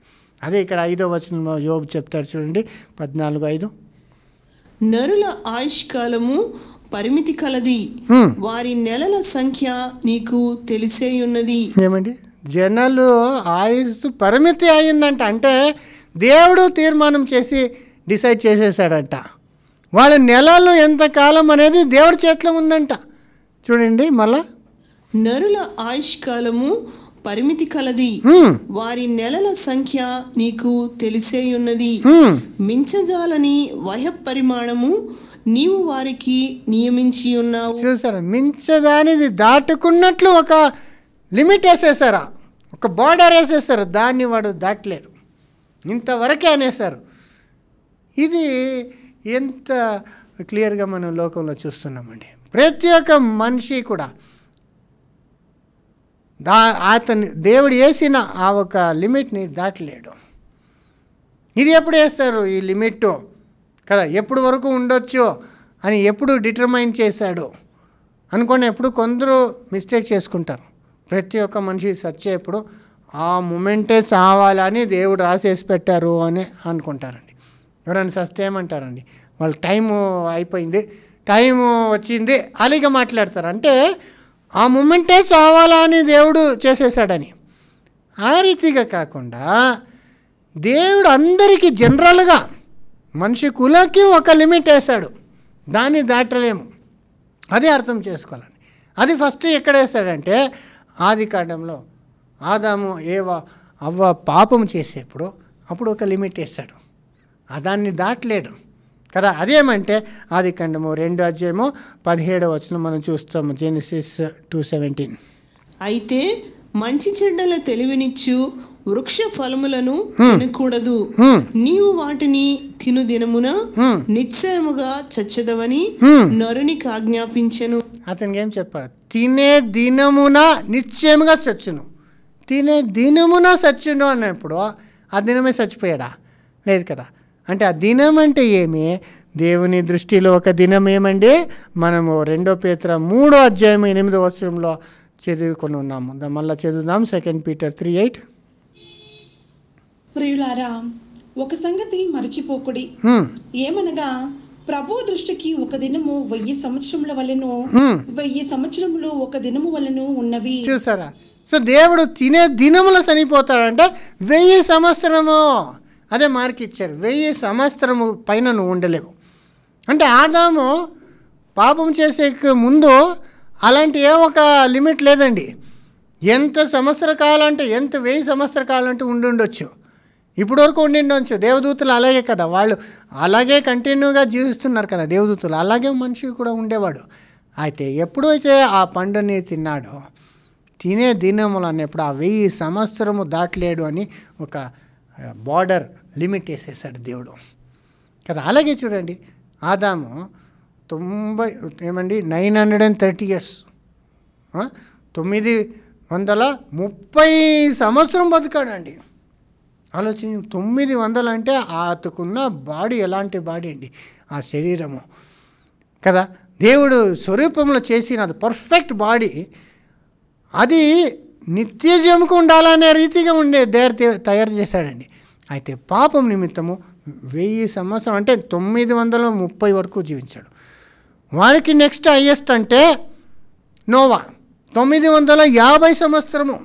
అదే ఇక్కడ ఐదో వచ్చిన యోగు చెప్తారు చూడండి పద్నాలుగు ఐదు నరుల ఆయుష్ కాలము పరిమితి కలది వారి నెలల సంఖ్య నీకు తెలిసే ఉన్నది ఏమండి జనాలు ఆయుష్ పరిమితి అయిందంట అంటే దేవుడు తీర్మానం చేసి డిసైడ్ చేసేసాడంట వాళ్ళ నెలలు ఎంతకాలం అనేది దేవుడి చేతిలో ఉందంట చూడండి మళ్ళా నరుల ఆయుష్ కాలము పరిమితి కలది వారి నెలల సంఖ్య నీకు తెలిసే ఉన్నది మించజాలని వయ పరిమాణము నీవు వారికి నియమించి ఉన్నావు చూసారా మించదానిది దాటుకున్నట్లు ఒక లిమిట్ వేసేసారా ఒక బార్డర్ వేసేసారు దాన్ని వాడు దాటలేరు ఇంతవరకే అనేసారు ఇది ఎంత క్లియర్గా మనం లోకంలో చూస్తున్నామండి ప్రతి ఒక్క మనిషి కూడా దా అతని దేవుడు వేసిన ఆ ఒక లిమిట్ని దాటలేడు ఇది ఎప్పుడు వేస్తారు ఈ లిమిట్ కదా ఎప్పుడు వరకు ఉండొచ్చు అని ఎప్పుడు డిటర్మైన్ చేశాడు అనుకోండి ఎప్పుడు కొందరు మిస్టేక్ చేసుకుంటారు ప్రతి ఒక్క మనిషి చచ్చేప్పుడు ఆ మూమెంటే చావాలని దేవుడు రాసేసి పెట్టారు అని అనుకుంటారు ఎవరైనా సస్తే ఏమంటారండి వాళ్ళకి టైం అయిపోయింది టైం వచ్చింది అలీగా మాట్లాడతారు అంటే ఆ మూమెంటే చావాలా అని దేవుడు చేసేసాడని ఆ రీతిగా కాకుండా దేవుడు అందరికీ జనరల్గా మనిషి కులకి ఒక లిమిట్ వేశాడు దాన్ని దాటలేము అది అర్థం చేసుకోవాలని అది ఫస్ట్ ఎక్కడ వేశాడంటే ఆది కాండంలో ఆదాము ఏవా అవ్వ పాపం చేసేప్పుడు అప్పుడు ఒక లిమిట్ వేస్తాడు దాన్ని దాటలేడు కదా అదేమంటే ఆది ఖండము రెండో అధ్యాయము పదిహేడో వచ్చిన మనం చూస్తాము జెనిసిస్ టూ సెవెంటీన్ అయితే మంచి చెడ్డల తెలివినిచ్చు వృక్ష ఫలములను hmm. తినకూడదు hmm. నీవు వాటిని తిను దినమున hmm. నిశ్చయముగా చచ్చదవని నరునికి ఆజ్ఞాపించను అతనికి ఏం చెప్పాడు తినే దినమున నిశ్చయముగా చచ్చును తినే దినమున చచ్చును అన్నప్పుడు ఆ దినమే చచ్చిపోయాడా లేదు కదా అంటే ఆ దినం అంటే ఏమి దేవుని దృష్టిలో ఒక దినం ఏమండి మనము రెండో పేత్ర మూడో అధ్యాయం ఎనిమిదో వచనంలో చదువుకొని ఉన్నాము మళ్ళీ చదువుదాం సెకండ్ పీటర్ త్రీ ఎయిట్ ప్రియులారా ఒక సంగతి మర్చిపోకుడి ఏమనగా ప్రభు దృష్టికి ఒక దినము వెయ్యి సంవత్సరముల వలన వెయ్యి సంవత్సరములు ఒక దినము వలన ఉన్నవి చూసారా సో దేవుడు తినే దినముల చనిపోతాడంటే వెయ్యి సంవత్సరము అదే మార్క్ ఇచ్చారు వెయ్యి సంవత్సరము పైన నువ్వు ఉండలేవు అంటే ఆదాము పాపం చేసే ముందు అలాంటి ఏ ఒక లిమిట్ లేదండి ఎంత సంవత్సర కాలంటే ఎంత వెయ్యి సంవత్సర కాలంటే ఉండి ఉండొచ్చు ఇప్పుడు వరకు ఉండొచ్చు దేవదూతలు అలాగే కదా వాళ్ళు అలాగే కంటిన్యూగా జీవిస్తున్నారు కదా దేవదూతలు అలాగే మనిషి కూడా ఉండేవాడు అయితే ఎప్పుడైతే ఆ పండుని తిన్నాడో తినే దినములు అన్నప్పుడు ఆ వెయ్యి సంవత్సరము దాటలేడు అని ఒక బార్డర్ లిమిట్ వేసేసాడు దేవుడు కదా అలాగే చూడండి ఆదాము తొంభై ఏమండి nine hundred and thirty years తొమ్మిది వందల ముప్పై సంవత్సరం బతికాడండి ఆలోచించి తొమ్మిది వందలు అంటే అతకున్న బాడీ ఎలాంటి బాడీ అండి ఆ శరీరము కదా దేవుడు స్వరూపంలో చేసిన అది పర్ఫెక్ట్ బాడీ అది నిత్యజముకు ఉండాలనే రీతిగా ఉండే తయారు తయారు చేశాడండి అయితే పాపం నిమిత్తము వెయ్యి సంవత్సరం అంటే తొమ్మిది వందల ముప్పై వరకు జీవించాడు వారికి నెక్స్ట్ హయ్యెస్ట్ అంటే నోవా తొమ్మిది వందల యాభై సంవత్సరము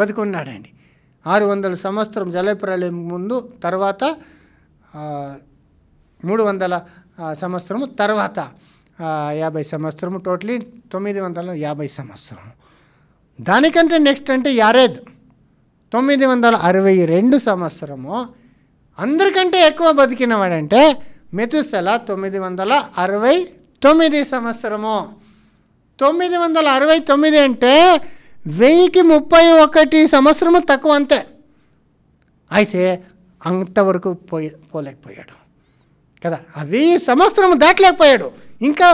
బతికున్నాడండి ఆరు వందల సంవత్సరం జలప్రలయం ముందు తర్వాత మూడు వందల సంవత్సరము తర్వాత యాభై సంవత్సరము టోటలీ తొమ్మిది వందల యాభై సంవత్సరము దానికంటే నెక్స్ట్ అంటే యారేద్ తొమ్మిది వందల అరవై రెండు సంవత్సరము అందరికంటే ఎక్కువ బతికినవాడంటే మెతుసెల తొమ్మిది వందల అరవై తొమ్మిది సంవత్సరము తొమ్మిది వందల అరవై తొమ్మిది అంటే వెయ్యికి ముప్పై ఒకటి సంవత్సరము తక్కువ అంతే అయితే అంతవరకు పోయి పోలేకపోయాడు కదా ఆ వెయ్యి సంవత్సరం దాటలేకపోయాడు ఇంకా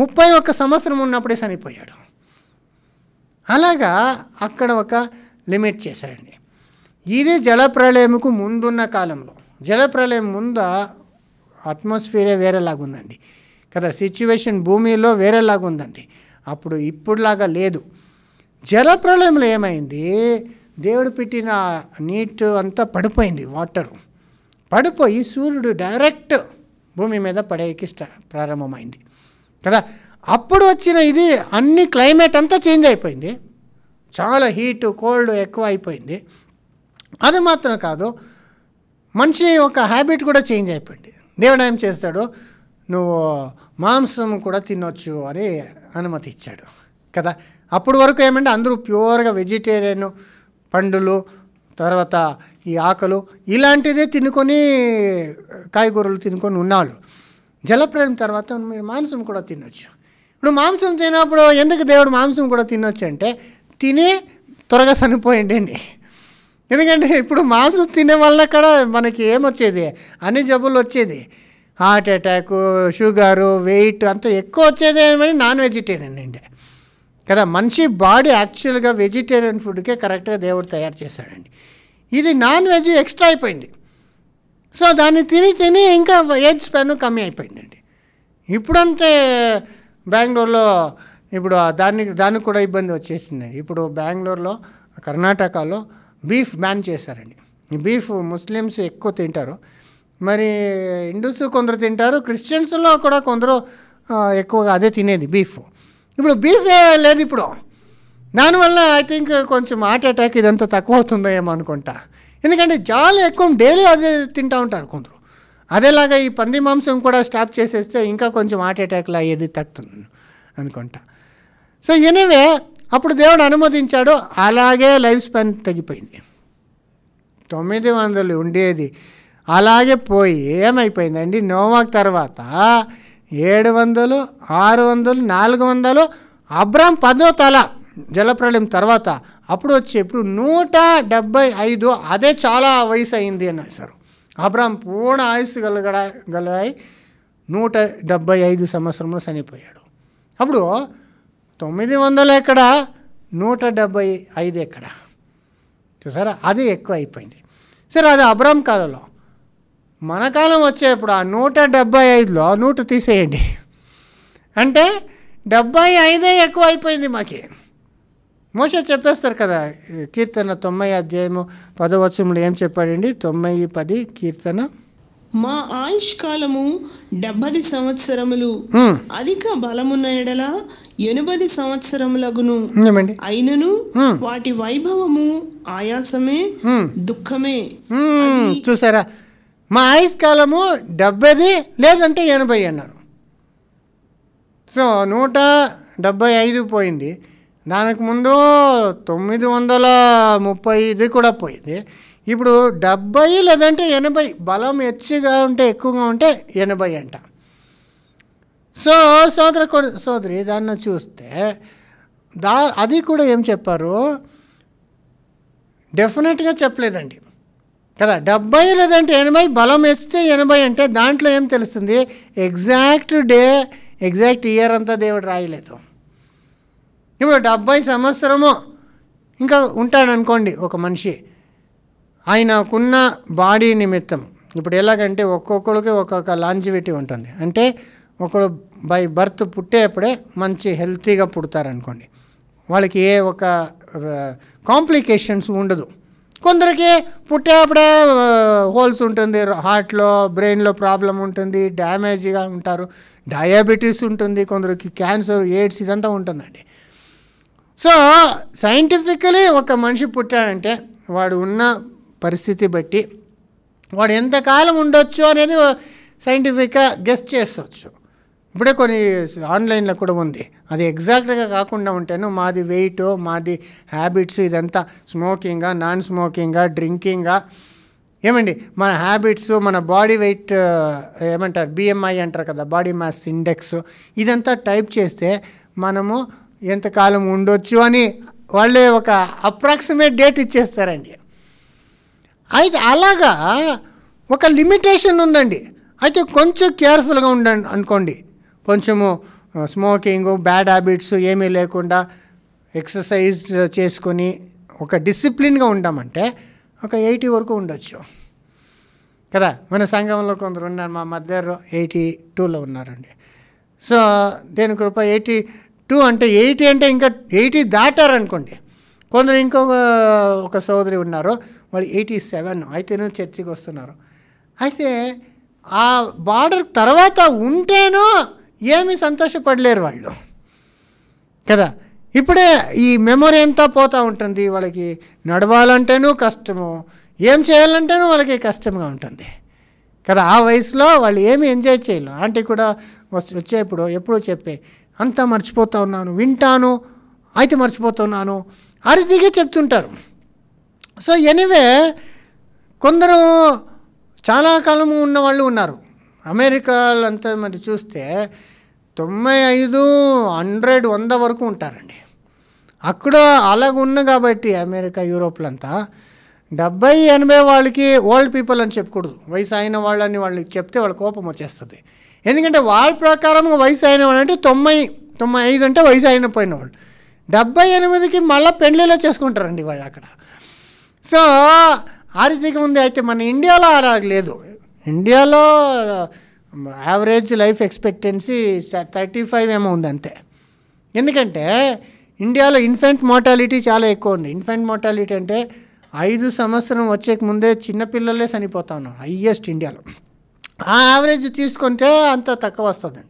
ముప్పై ఒక్క సంవత్సరం ఉన్నప్పుడే చనిపోయాడు అలాగా అక్కడ ఒక లిమిట్ చేశాడండి ఇది జలప్రలయంకు ముందున్న కాలంలో జలప్రలయం ముందు అట్మాస్ఫియరే వేరేలాగుందండి కదా సిచ్యువేషన్ భూమిలో వేరేలాగుందండి అప్పుడు ఇప్పుడులాగా లేదు జలప్రలయంలో ఏమైంది దేవుడు పెట్టిన నీటు అంతా పడిపోయింది వాటర్ పడిపోయి సూర్యుడు డైరెక్ట్ భూమి మీద పడేకి ప్రారంభమైంది కదా అప్పుడు వచ్చిన ఇది అన్ని క్లైమేట్ అంతా చేంజ్ అయిపోయింది చాలా హీటు కోల్డ్ ఎక్కువ అయిపోయింది అది మాత్రం కాదు మనిషి ఒక హ్యాబిట్ కూడా చేంజ్ అయిపోయింది దేవుడు ఏం చేస్తాడు నువ్వు మాంసం కూడా తినొచ్చు అని అనుమతి ఇచ్చాడు కదా అప్పుడు వరకు ఏమంటే అందరూ ప్యూర్గా వెజిటేరియన్ పండులు తర్వాత ఈ ఆకలు ఇలాంటిదే తినుకొని కాయగూరలు తినుకొని ఉన్నాళ్ళు జలప్రయం తర్వాత మీరు మాంసం కూడా తినొచ్చు ఇప్పుడు మాంసం తినప్పుడు ఎందుకు దేవుడు మాంసం కూడా తినొచ్చు అంటే తిని త్వరగా చనిపోయిండండి ఎందుకంటే ఇప్పుడు మాంసం తినే వల్ల కూడా మనకి ఏమొచ్చేది అన్ని జబ్బులు వచ్చేది హార్ట్ అటాకు షుగరు వెయిట్ అంత ఎక్కువ వచ్చేది ఏమని నాన్ వెజిటేరియన్ అండి కదా మనిషి బాడీ యాక్చువల్గా వెజిటేరియన్ ఫుడ్కే కరెక్ట్గా దేవుడు తయారు చేశాడండి ఇది నాన్ వెజ్ ఎక్స్ట్రా అయిపోయింది సో దాన్ని తిని తిని ఇంకా ఏజ్ స్పెన్ కమ్మి అయిపోయిందండి ఇప్పుడంతే బెంగళూరులో ఇప్పుడు దానికి దానికి కూడా ఇబ్బంది వచ్చేసిందండి ఇప్పుడు బెంగళూరులో కర్ణాటకలో బీఫ్ బ్యాన్ చేశారండి బీఫ్ ముస్లిమ్స్ ఎక్కువ తింటారు మరి హిందూస్ కొందరు తింటారు క్రిస్టియన్స్లో కూడా కొందరు ఎక్కువగా అదే తినేది బీఫ్ ఇప్పుడు బీఫే లేదు ఇప్పుడు దానివల్ల ఐ థింక్ కొంచెం హార్ట్ అటాక్ ఇదంతా తక్కువ అవుతుందో ఏమో అనుకుంటా ఎందుకంటే జాలు ఎక్కువ డైలీ అదే తింటూ ఉంటారు కొందరు అదేలాగా ఈ పంది మాంసం కూడా స్టాప్ చేసేస్తే ఇంకా కొంచెం హార్ట్ అటాక్లా ఏది తగ్గుతుంది అనుకుంటా సో ఎనీవే అప్పుడు దేవుడు అనుమతించాడు అలాగే లైఫ్ స్పాన్ తగ్గిపోయింది తొమ్మిది వందలు ఉండేది అలాగే పోయి ఏమైపోయిందండి నోవాక్ తర్వాత ఏడు వందలు ఆరు వందలు నాలుగు వందలు అబ్రామ్ పదో తల జలప్రళయం తర్వాత అప్పుడు వచ్చి ఇప్పుడు నూట డెబ్బై ఐదు అదే చాలా వయసు అయింది అని సార్ అబ్రామ్ పూర్ణ ఆయుస్సు గలగడ గలగాయి నూట డెబ్బై ఐదు సంవత్సరంలో చనిపోయాడు అప్పుడు తొమ్మిది వందలు ఎక్కడ నూట డెబ్బై ఐదు ఎక్కడ చూసారా అది ఎక్కువ అయిపోయింది సరే అది అబ్రామ్ కాలంలో మన కాలం వచ్చేప్పుడు ఆ నూట డెబ్బై ఐదులో నూట తీసేయండి అంటే డెబ్బై ఐదే ఎక్కువ అయిపోయింది మాకి మోస చెప్పేస్తారు కదా కీర్తన తొంభై అధ్యాయము పదవచనంలో ఏం చెప్పాడండి తొంభై పది కీర్తన మా ఆయుష్ కాలము డెబ్బది సంవత్సరములు అధిక బలమున్న ఎడల ఎనభై సంవత్సరములగును అయినను వాటి వైభవము ఆయాసమే దుఃఖమే చూసారా మా ఆయుష్ కాలము డెబ్బది లేదంటే ఎనభై అన్నారు సో నూట డెబ్బై ఐదు పోయింది దానికి ముందు తొమ్మిది వందల ముప్పై ఇది కూడా పోయింది ఇప్పుడు డెబ్బై లేదంటే ఎనభై బలం హెచ్చుగా ఉంటే ఎక్కువగా ఉంటే ఎనభై అంట సో సోదర సోదరి దాన్ని చూస్తే దా అది కూడా ఏం చెప్పారు డెఫినెట్గా చెప్పలేదండి కదా డెబ్బై లేదంటే ఎనభై బలం వేస్తే ఎనభై అంటే దాంట్లో ఏం తెలుస్తుంది ఎగ్జాక్ట్ డే ఎగ్జాక్ట్ ఇయర్ అంతా దేవుడు రాయలేదు ఇప్పుడు డెబ్బై సంవత్సరము ఇంకా ఉంటాడనుకోండి ఒక మనిషి ఆయనకున్న బాడీ నిమిత్తం ఇప్పుడు ఎలాగంటే ఒక్కొక్కరికి ఒక్కొక్క లాంజివిటీ ఉంటుంది అంటే ఒకడు బై బర్త్ పుట్టేప్పుడే మంచి హెల్తీగా పుడతారనుకోండి వాళ్ళకి ఏ ఒక కాంప్లికేషన్స్ ఉండదు కొందరికి పుట్టేప్పుడే హోల్స్ ఉంటుంది హార్ట్లో బ్రెయిన్లో ప్రాబ్లం ఉంటుంది డ్యామేజ్గా ఉంటారు డయాబెటీస్ ఉంటుంది కొందరికి క్యాన్సర్ ఎయిడ్స్ ఇదంతా ఉంటుందండి సో సైంటిఫికలీ ఒక మనిషి పుట్టాడంటే వాడు ఉన్న పరిస్థితి బట్టి వాడు ఎంతకాలం ఉండొచ్చు అనేది సైంటిఫిక్గా గెస్ట్ చేసవచ్చు ఇప్పుడే కొన్ని ఆన్లైన్లో కూడా ఉంది అది ఎగ్జాక్ట్గా కాకుండా ఉంటాను మాది వెయిట్ మాది హ్యాబిట్స్ ఇదంతా స్మోకింగా నాన్ స్మోకింగా డ్రింకింగా ఏమండి మన హ్యాబిట్స్ మన బాడీ వెయిట్ ఏమంటారు బిఎంఐ అంటారు కదా బాడీ మాస్ ఇండెక్స్ ఇదంతా టైప్ చేస్తే మనము ఎంతకాలం ఉండొచ్చు అని వాళ్ళే ఒక అప్రాక్సిమేట్ డేట్ ఇచ్చేస్తారండి అయితే అలాగా ఒక లిమిటేషన్ ఉందండి అయితే కొంచెం కేర్ఫుల్గా ఉండండి అనుకోండి కొంచెము స్మోకింగ్ బ్యాడ్ హ్యాబిట్స్ ఏమీ లేకుండా ఎక్సర్సైజ్ చేసుకొని ఒక డిసిప్లిన్గా ఉండమంటే ఒక ఎయిటీ వరకు ఉండొచ్చు కదా మన సంఘంలో కొందరు ఉన్నారు మా మధ్యలో ఎయిటీ టూలో ఉన్నారండి సో దేని కృప ఎయిటీ టూ అంటే ఎయిటీ అంటే ఇంకా ఎయిటీ దాటారనుకోండి కొందరు ఇంకొక ఒక సోదరి ఉన్నారు వాళ్ళు ఎయిటీ సెవెన్ అయితే చర్చికి వస్తున్నారు అయితే ఆ బార్డర్ తర్వాత ఉంటేనో ఏమీ సంతోషపడలేరు వాళ్ళు కదా ఇప్పుడే ఈ మెమొరీ అంతా పోతూ ఉంటుంది వాళ్ళకి నడవాలంటేనూ కష్టము ఏం చేయాలంటేనూ వాళ్ళకి కష్టంగా ఉంటుంది కదా ఆ వయసులో వాళ్ళు ఏమి ఎంజాయ్ చేయలేరు ఆంటీ కూడా వచ్చేప్పుడు ఎప్పుడూ చెప్పే అంతా మర్చిపోతూ ఉన్నాను వింటాను అయితే మర్చిపోతున్నాను అరిదిగా చెప్తుంటారు సో ఎనీవే కొందరు చాలా కాలము ఉన్న వాళ్ళు ఉన్నారు అమెరికాలంతా మరి చూస్తే తొంభై ఐదు హండ్రెడ్ వంద వరకు ఉంటారండి అక్కడ అలాగ ఉన్న కాబట్టి అమెరికా యూరోప్లంతా డెబ్బై ఎనభై వాళ్ళకి ఓల్డ్ పీపుల్ అని చెప్పకూడదు వయసు అయిన వాళ్ళని వాళ్ళకి చెప్తే వాళ్ళ కోపం వచ్చేస్తుంది ఎందుకంటే వాళ్ళ ప్రకారం వయసు అయిన వాళ్ళు అంటే తొంభై తొంభై ఐదు అంటే వయసు అయిన పోయిన వాళ్ళు డెబ్బై ఎనిమిదికి మళ్ళీ పెళ్ళిలో చేసుకుంటారండి వాళ్ళు అక్కడ సో ఆర్థిక ఉంది అయితే మన ఇండియాలో అలా లేదు ఇండియాలో average life expectancy thirty five ఏమో ఉంది అంతే ఎందుకంటే ఇండియాలో ఇన్ఫెంట్ మోర్టాలిటీ చాలా ఎక్కువ ఉంది ఇన్ఫెంట్ మోర్టాలిటీ అంటే ఐదు సంవత్సరం వచ్చేకి ముందే చిన్నపిల్లలే చనిపోతా ఉన్నారు హయ్యెస్ట్ ఇండియాలో ఆ యావరేజ్ తీసుకుంటే అంత తక్కువ వస్తుందండి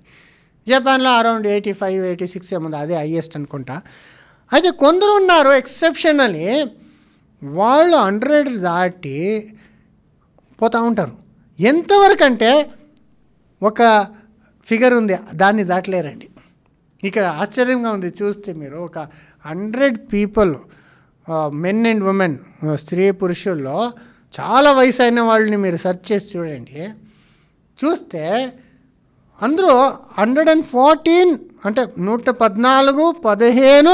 జపాన్లో around eighty five eighty six ఏముంది అదే హైయెస్ట్ అనుకుంటా అయితే కొందరు ఉన్నారు ఎక్సెప్షన్ అని వాళ్ళు హండ్రెడ్ దాటి పోతూ ఉంటారు ఎంతవరకు అంటే ఒక ఫిగర్ ఉంది దాన్ని దాటలేరండి ఇక్కడ ఆశ్చర్యంగా ఉంది చూస్తే మీరు ఒక hundred people men and women స్త్రీ పురుషుల్లో చాలా వయసు అయిన వాళ్ళని మీరు సెర్చ్ చేసి చూడండి చూస్తే అందులో హండ్రెడ్ అండ్ ఫోర్టీన్ అంటే నూట పద్నాలుగు పదిహేను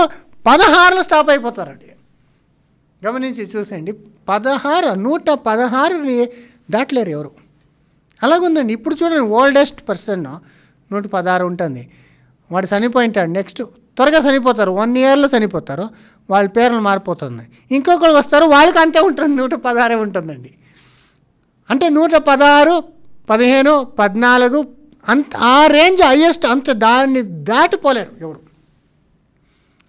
పదహారులో స్టాప్ అయిపోతారండి గమనించి చూసేయండి పదహారు నూట పదహారు దాటలేరు ఎవరు అలాగుందండి ఇప్పుడు చూడండి ఓల్డెస్ట్ పర్సన్ నూట పదహారు ఉంటుంది వాడు చనిపోయింటాడు నెక్స్ట్ త్వరగా చనిపోతారు వన్ ఇయర్లో చనిపోతారు వాళ్ళ పేర్లు మారిపోతుంది ఇంకొకరు వస్తారు వాళ్ళకి అంతే ఉంటుంది నూట పదహారే ఉంటుందండి అంటే నూట పదహారు పదిహేను పద్నాలుగు అంత ఆ రేంజ్ హయ్యెస్ట్ అంత దాన్ని దాటిపోలేరు ఎవరు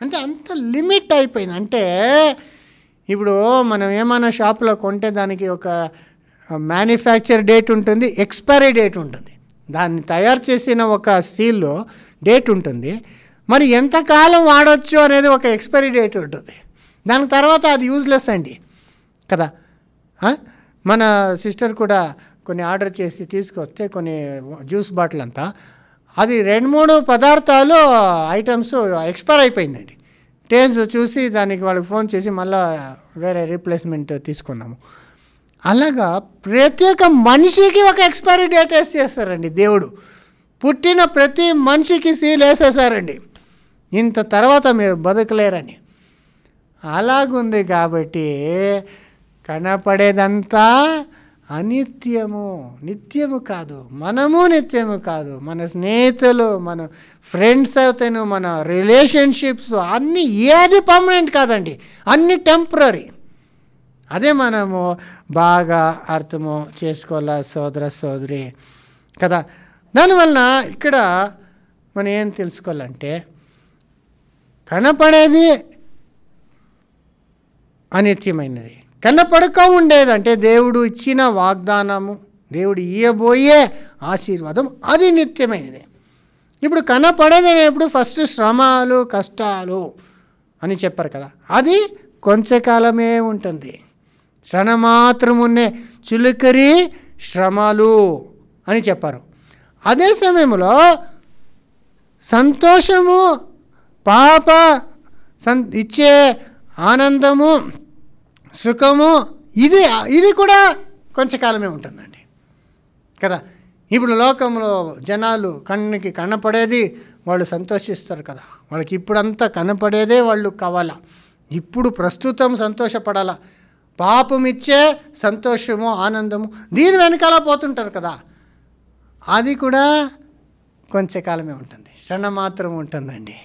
అంటే అంత లిమిట్ అయిపోయింది అంటే ఇప్పుడు మనం ఏమైనా షాపులో కొంటే దానికి ఒక మ్యానుఫ్యాక్చర్ డేట్ ఉంటుంది ఎక్స్పైరీ డేట్ ఉంటుంది దాన్ని తయారు చేసిన ఒక సీల్లో డేట్ ఉంటుంది మరి ఎంతకాలం వాడవచ్చు అనేది ఒక ఎక్స్పైరీ డేట్ ఉంటుంది దాని తర్వాత అది యూజ్లెస్ అండి కదా మన సిస్టర్ కూడా కొన్ని ఆర్డర్ చేసి తీసుకొస్తే కొన్ని జ్యూస్ బాటిల్ అంతా అది రెండు మూడు పదార్థాలు ఐటమ్స్ ఎక్స్పైర్ అయిపోయిందండి టేస్ట్ చూసి దానికి వాళ్ళకి ఫోన్ చేసి మళ్ళీ వేరే రీప్లేస్మెంట్ తీసుకున్నాము అలాగా ప్రతి ఒక్క మనిషికి ఒక ఎక్స్పైరీ డేట్ వేసేస్తారండి చేస్తారండి దేవుడు పుట్టిన ప్రతి మనిషికి సీల్ వేసేసారండి ఇంత తర్వాత మీరు బతకలేరని అలాగుంది కాబట్టి కనపడేదంతా అనిత్యము నిత్యము కాదు మనము నిత్యము కాదు మన స్నేహితులు మన ఫ్రెండ్స్ అవుతాను మన రిలేషన్షిప్స్ అన్నీ ఏది పర్మనెంట్ కాదండి అన్నీ టెంపరీ అదే మనము బాగా అర్థము చేసుకోవాలా సోదర సోదరి కదా దానివలన ఇక్కడ మనం ఏం తెలుసుకోవాలంటే కనపడేది అనిత్యమైనది కనపడక ఉండేదంటే దేవుడు ఇచ్చిన వాగ్దానము దేవుడు ఇయ్యబోయే ఆశీర్వాదం అది నిత్యమైనది ఇప్పుడు కనపడదనేప్పుడు ఫస్ట్ శ్రమాలు కష్టాలు అని చెప్పారు కదా అది కొంచెకాలమే ఉంటుంది శ్రమ మాత్రమున్నే చులుకరి శ్రమలు అని చెప్పారు అదే సమయంలో సంతోషము పాప సన్ ఇచ్చే ఆనందము సుఖము ఇది ఇది కూడా కొంచెంకాలమే ఉంటుందండి కదా ఇప్పుడు లోకంలో జనాలు కన్నుకి కనపడేది వాళ్ళు సంతోషిస్తారు కదా వాళ్ళకి ఇప్పుడంతా కనపడేదే వాళ్ళు కావాలా ఇప్పుడు ప్రస్తుతం సంతోషపడాలా పాపమిచ్చే సంతోషము ఆనందము దీని వెనకాల పోతుంటారు కదా అది కూడా కొంచెంకాలమే ఉంటుంది క్షణ మాత్రం ఉంటుందండి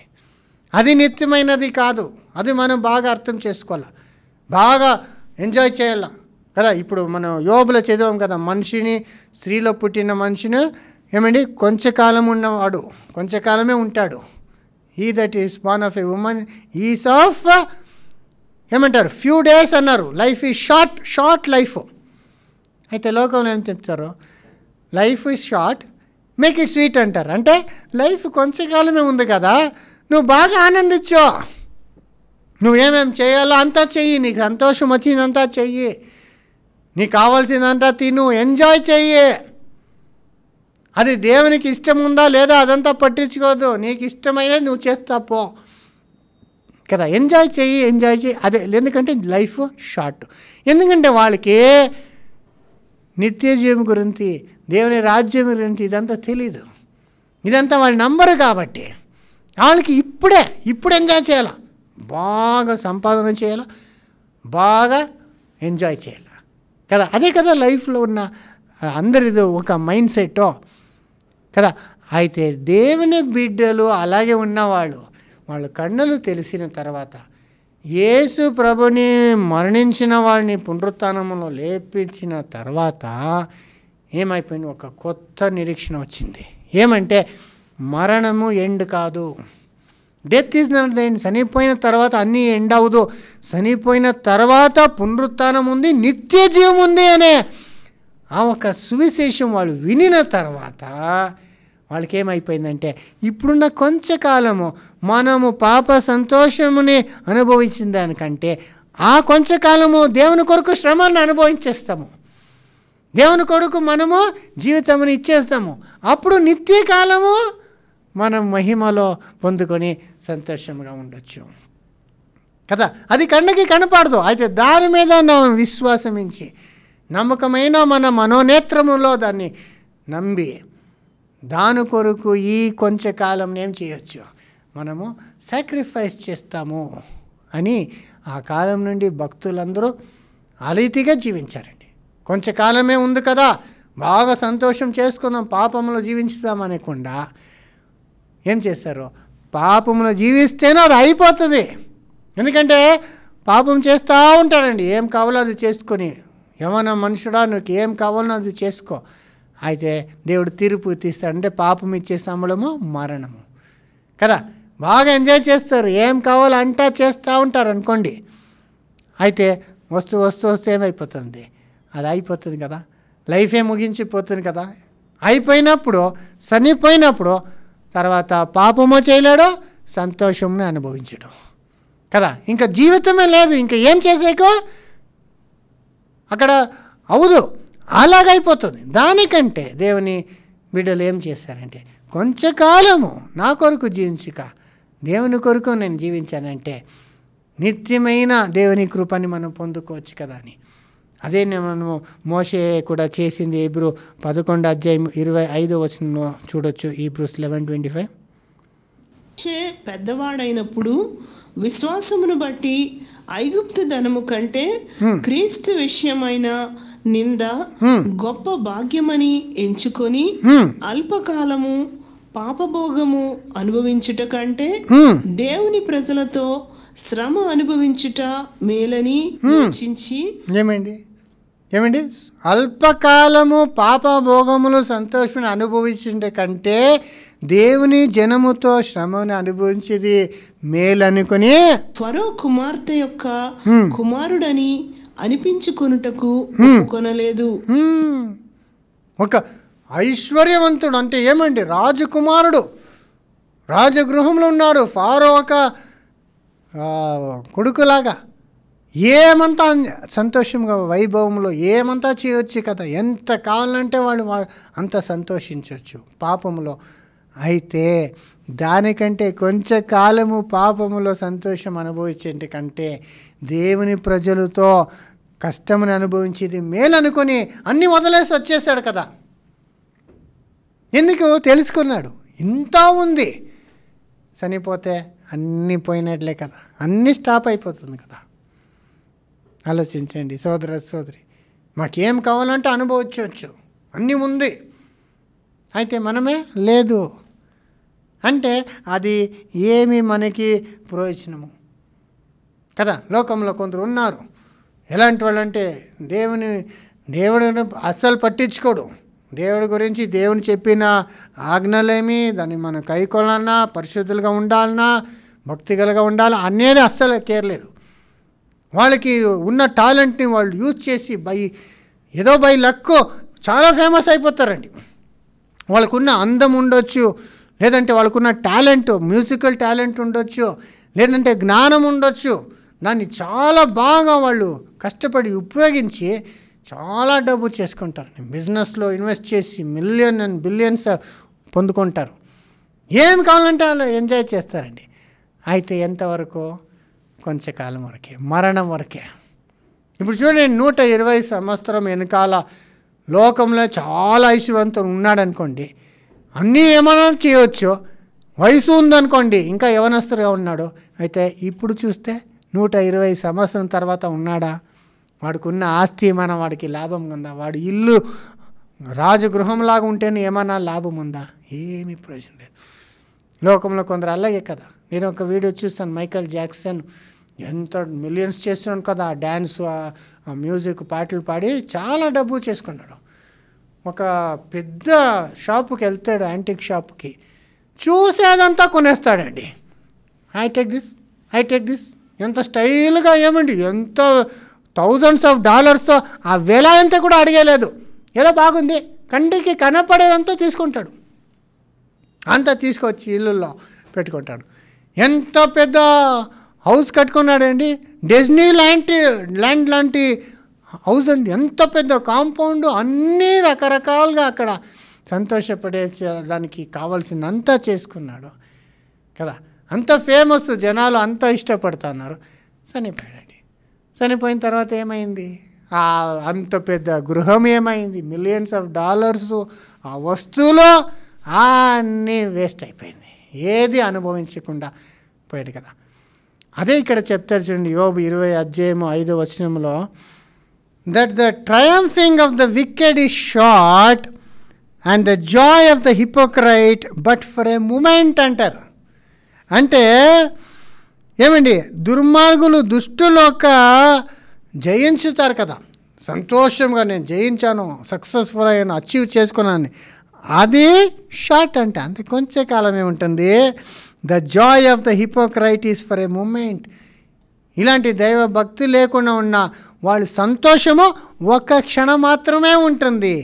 అది నిత్యమైనది కాదు అది మనం బాగా అర్థం చేసుకోవాలి బాగా ఎంజాయ్ చేయాల కదా ఇప్పుడు మనం యోబులో చదివాం కదా మనిషిని స్త్రీలో పుట్టిన మనిషిని ఏమండి కొంచెకాలం ఉన్నవాడు కొంచెకాలమే ఉంటాడు ఈ that is born of a woman is of ఏమంటారు ఫ్యూ డేస్ అన్నారు life is short short life అయితే లోకంలో ఏం చెప్తారు life is short make it sweet అంటారు అంటే లైఫ్ కొంచెం కాలమే ఉంది కదా నువ్వు బాగా ఆనందించావు నువ్వేమేమి చేయాలో అంతా చెయ్యి నీకు సంతోషం వచ్చిందంతా చెయ్యి నీకు కావాల్సిందంతా తిను ఎంజాయ్ చెయ్యి అది దేవునికి ఇష్టం ఉందా లేదా అదంతా పట్టించుకోదు నీకు ఇష్టమైనది నువ్వు చేస్తా పో కదా ఎంజాయ్ చెయ్యి ఎంజాయ్ చెయ్యి అదే ఎందుకంటే లైఫ్ షార్ట్ ఎందుకంటే వాళ్ళకి నిత్య జీవం గురించి దేవుని రాజ్యం గురించి ఇదంతా తెలీదు ఇదంతా వాళ్ళు నంబరు కాబట్టి వాళ్ళకి ఇప్పుడే ఇప్పుడు ఎంజాయ్ చేయాలి బాగా సంపాదన చేయాలా బాగా ఎంజాయ్ చేయాలి కదా అదే కదా లైఫ్లో ఉన్న అందరిది ఒక మైండ్ సెట్ కదా అయితే దేవుని బిడ్డలు అలాగే ఉన్నవాళ్ళు వాళ్ళు కన్నులు తెలిసిన తర్వాత యేసు ప్రభుని మరణించిన వాడిని పునరుత్నంలో లేపించిన తర్వాత ఏమైపోయింది ఒక కొత్త నిరీక్షణ వచ్చింది ఏమంటే మరణము ఎండ్ కాదు death is not the end చనిపోయిన తర్వాత అన్నీ ఎండ్ అవ్వదు చనిపోయిన తర్వాత పునరుత్థానం ఉంది నిత్య జీవం ఉంది అనే ఆ ఒక సువిశేషం వాళ్ళు వినిన తర్వాత వాళ్ళకి ఏమైపోయిందంటే ఇప్పుడున్న కొంచెకాలము మనము పాప సంతోషముని అనుభవించిన దానికంటే ఆ కొంచెకాలము దేవుని కొరకు శ్రమను అనుభవించేస్తాము దేవుని కొరకు మనము జీవితముని ఇచ్చేస్తాము అప్పుడు నిత్యకాలము మనం మహిమలో పొందుకొని సంతోషంగా ఉండొచ్చు కదా అది కండకి కనపడదు అయితే దాని మీద మనం విశ్వాసమించి నమ్మకమైన మన మనోనేత్రములో దాన్ని నమ్మి దాని కొరకు ఈ కాలం ఏం చేయొచ్చు మనము సాక్రిఫైస్ చేస్తాము అని ఆ కాలం నుండి భక్తులందరూ అలీతిగా జీవించారండి జీవించారండి కొంచెకాలమే ఉంది కదా బాగా సంతోషం చేసుకుందాం పాపంలో జీవించుదాం అనకుండా ఏం చేస్తారు పాపమును జీవిస్తేనే అది అయిపోతుంది ఎందుకంటే పాపం చేస్తూ ఉంటాడండి ఏం కావాలో అది చేసుకొని ఏమైనా మనుషుడా నీకు ఏం కావాలో అది చేసుకో అయితే దేవుడు తీర్పు తీస్తాడు అంటే పాపం ఇచ్చే సంబళము మరణము కదా బాగా ఎంజాయ్ చేస్తారు ఏం కావాలంటా చేస్తూ ఉంటారు అనుకోండి అయితే వస్తూ వస్తూ వస్తే ఏమైపోతుంది అది అయిపోతుంది కదా లైఫే ముగించిపోతుంది కదా అయిపోయినప్పుడు చనిపోయినప్పుడు తర్వాత పాపమో చేయలేడో సంతోషంను అనుభవించడం కదా ఇంకా జీవితమే లేదు ఇంకా ఏం చేసేకో అక్కడ అవుదు అలాగైపోతుంది దానికంటే దేవుని బిడ్డలు ఏం చేశారంటే కొంచెకాలము నా కొరకు జీవించుక దేవుని కొరకు నేను జీవించానంటే నిత్యమైన దేవుని కృపని మనం పొందుకోవచ్చు కదా అని అదే మనము మోసే కూడా చేసింది ఈబ్రూ పదకొండు అధ్యాయం ఇరవై ఐదో వచనంలో చూడొచ్చు ఈబ్రూస్ లెవెన్ ట్వంటీ ఫైవ్ పెద్దవాడైనప్పుడు విశ్వాసమును బట్టి ఐగుప్తు ధనము కంటే క్రీస్తు విషయమైన నింద గొప్ప భాగ్యమని ఎంచుకొని అల్పకాలము పాపభోగము అనుభవించుట కంటే దేవుని ప్రజలతో శ్రమ అనుభవించుట మేలని ఏమండి ఏమండి అల్పకాలము పాపభోగములు సంతోషం అనుభవించట కంటే దేవుని జనముతో శ్రమను అనుభవించేది మేలనుకుని త్వరో కుమార్తె యొక్క కుమారుడని అనిపించుకొనుటకు కొనలేదు ఒక ఐశ్వర్యవంతుడు అంటే ఏమండి రాజకుమారుడు రాజగృహంలో ఉన్నాడు ఫారో ఒక కొడుకులాగా ఏమంతా సంతోషంగా వైభవంలో ఏమంతా చేయొచ్చు కదా ఎంత కావాలంటే వాడు అంత సంతోషించవచ్చు పాపంలో అయితే దానికంటే కొంచెం కాలము పాపములో సంతోషం అనుభవించేటి కంటే దేవుని ప్రజలతో కష్టమును అనుభవించేది మేలనుకొని అన్ని వదిలేసి వచ్చేసాడు కదా ఎందుకు తెలుసుకున్నాడు ఇంత ఉంది చనిపోతే అన్నీ పోయినట్లే కదా అన్నీ స్టాప్ అయిపోతుంది కదా ఆలోచించండి సోదర సోదరి మాకేం కావాలంటే అనుభవించవచ్చు అన్నీ ఉంది అయితే మనమే లేదు అంటే అది ఏమి మనకి ప్రయోజనము కదా లోకంలో కొందరు ఉన్నారు ఎలాంటి వాళ్ళంటే దేవుని దేవుడిని అస్సలు పట్టించుకోడు దేవుడి గురించి దేవుని చెప్పిన ఆజ్ఞలేమి దాన్ని మనం కైకొనాలన్నా పరిశుద్ధులుగా ఉండాలన్నా భక్తిగలుగా ఉండాలి అనేది అస్సలు కేర్లేదు వాళ్ళకి ఉన్న టాలెంట్ని వాళ్ళు యూజ్ చేసి బై ఏదో బై లక్ చాలా ఫేమస్ అయిపోతారండి వాళ్ళకున్న అందం ఉండొచ్చు లేదంటే వాళ్ళకున్న టాలెంట్ మ్యూజికల్ టాలెంట్ ఉండొచ్చు లేదంటే జ్ఞానం ఉండొచ్చు దాన్ని చాలా బాగా వాళ్ళు కష్టపడి ఉపయోగించి చాలా డబ్బు చేసుకుంటారు బిజినెస్లో ఇన్వెస్ట్ చేసి మిలియన్ అండ్ బిలియన్స్ పొందుకుంటారు ఏం కావాలంటే వాళ్ళు ఎంజాయ్ చేస్తారండి అయితే ఎంతవరకు కొంచెకాలం వరకే మరణం వరకే ఇప్పుడు చూడండి నూట ఇరవై సంవత్సరం వెనకాల లోకంలో చాలా ఐశ్వర్యంతో ఉన్నాడనుకోండి అన్నీ ఏమైనా చేయవచ్చు వయసు ఉందనుకోండి ఇంకా యవనస్తుగా ఉన్నాడు అయితే ఇప్పుడు చూస్తే నూట ఇరవై సంవత్సరం తర్వాత ఉన్నాడా వాడికున్న ఆస్తి ఏమైనా వాడికి లాభం ఉందా వాడి ఇల్లు రాజగృహంలాగా ఉంటేనే ఏమైనా లాభం ఉందా ఏమీ ప్రయోజనం లేదు లోకంలో కొందరు అలాగే కదా నేను ఒక వీడియో చూస్తాను మైకల్ జాక్సన్ ఎంత మిలియన్స్ చేస్తున్నాడు కదా ఆ డ్యాన్స్ ఆ మ్యూజిక్ పాటలు పాడి చాలా డబ్బు చేసుకున్నాడు ఒక పెద్ద షాపుకి వెళ్తాడు యాంటిక్ షాప్కి చూసేదంతా కొనేస్తాడండి I take this I take this ఎంత స్టైల్గా ఏమండి ఎంత థౌజండ్స్ ఆఫ్ డాలర్స్ ఆ వెల అంతా కూడా అడిగేలేదు ఏదో బాగుంది కంటికి కనపడేదంతా తీసుకుంటాడు అంతా తీసుకొచ్చి ఇల్లుల్లో పెట్టుకుంటాడు ఎంత పెద్ద హౌస్ కట్టుకున్నాడండి డిజ్నీ లాంటి ల్యాండ్ లాంటి హౌస్ అండి ఎంత పెద్ద కాంపౌండ్ అన్నీ రకరకాలుగా అక్కడ సంతోషపడే దానికి కావాల్సిందంతా చేసుకున్నాడు కదా అంత ఫేమస్ జనాలు అంత ఇష్టపడుతున్నారు చనిపోయాడండి చనిపోయిన తర్వాత ఏమైంది ఆ అంత పెద్ద గృహం ఏమైంది మిలియన్స్ ఆఫ్ డాలర్స్ ఆ వస్తువులో అన్నీ వేస్ట్ అయిపోయింది ఏది అనుభవించకుండా పోయాడు కదా అదే ఇక్కడ చెప్తారు చూడండి యోబు ఇరవై అధ్యాయము ఐదో వచనంలో that the triumphing of the wicked is short and the joy of the hypocrite but for a moment అంటారు అంటే ఏమండి దుర్మార్గులు దుష్టులోక జయించుతారు కదా సంతోషంగా నేను జయించాను సక్సెస్ఫుల్ అయ్యాను అచీవ్ చేసుకున్నాను అది షార్ట్ అంటే అంటే కొంచెం కాలమే ఉంటుంది the joy of the hypocrites for a moment ఇలాంటి దైవ భక్తి లేకుండా ఉన్న వాళ్ళ సంతోషము ఒక్క క్షణం మాత్రమే ఉంటుంది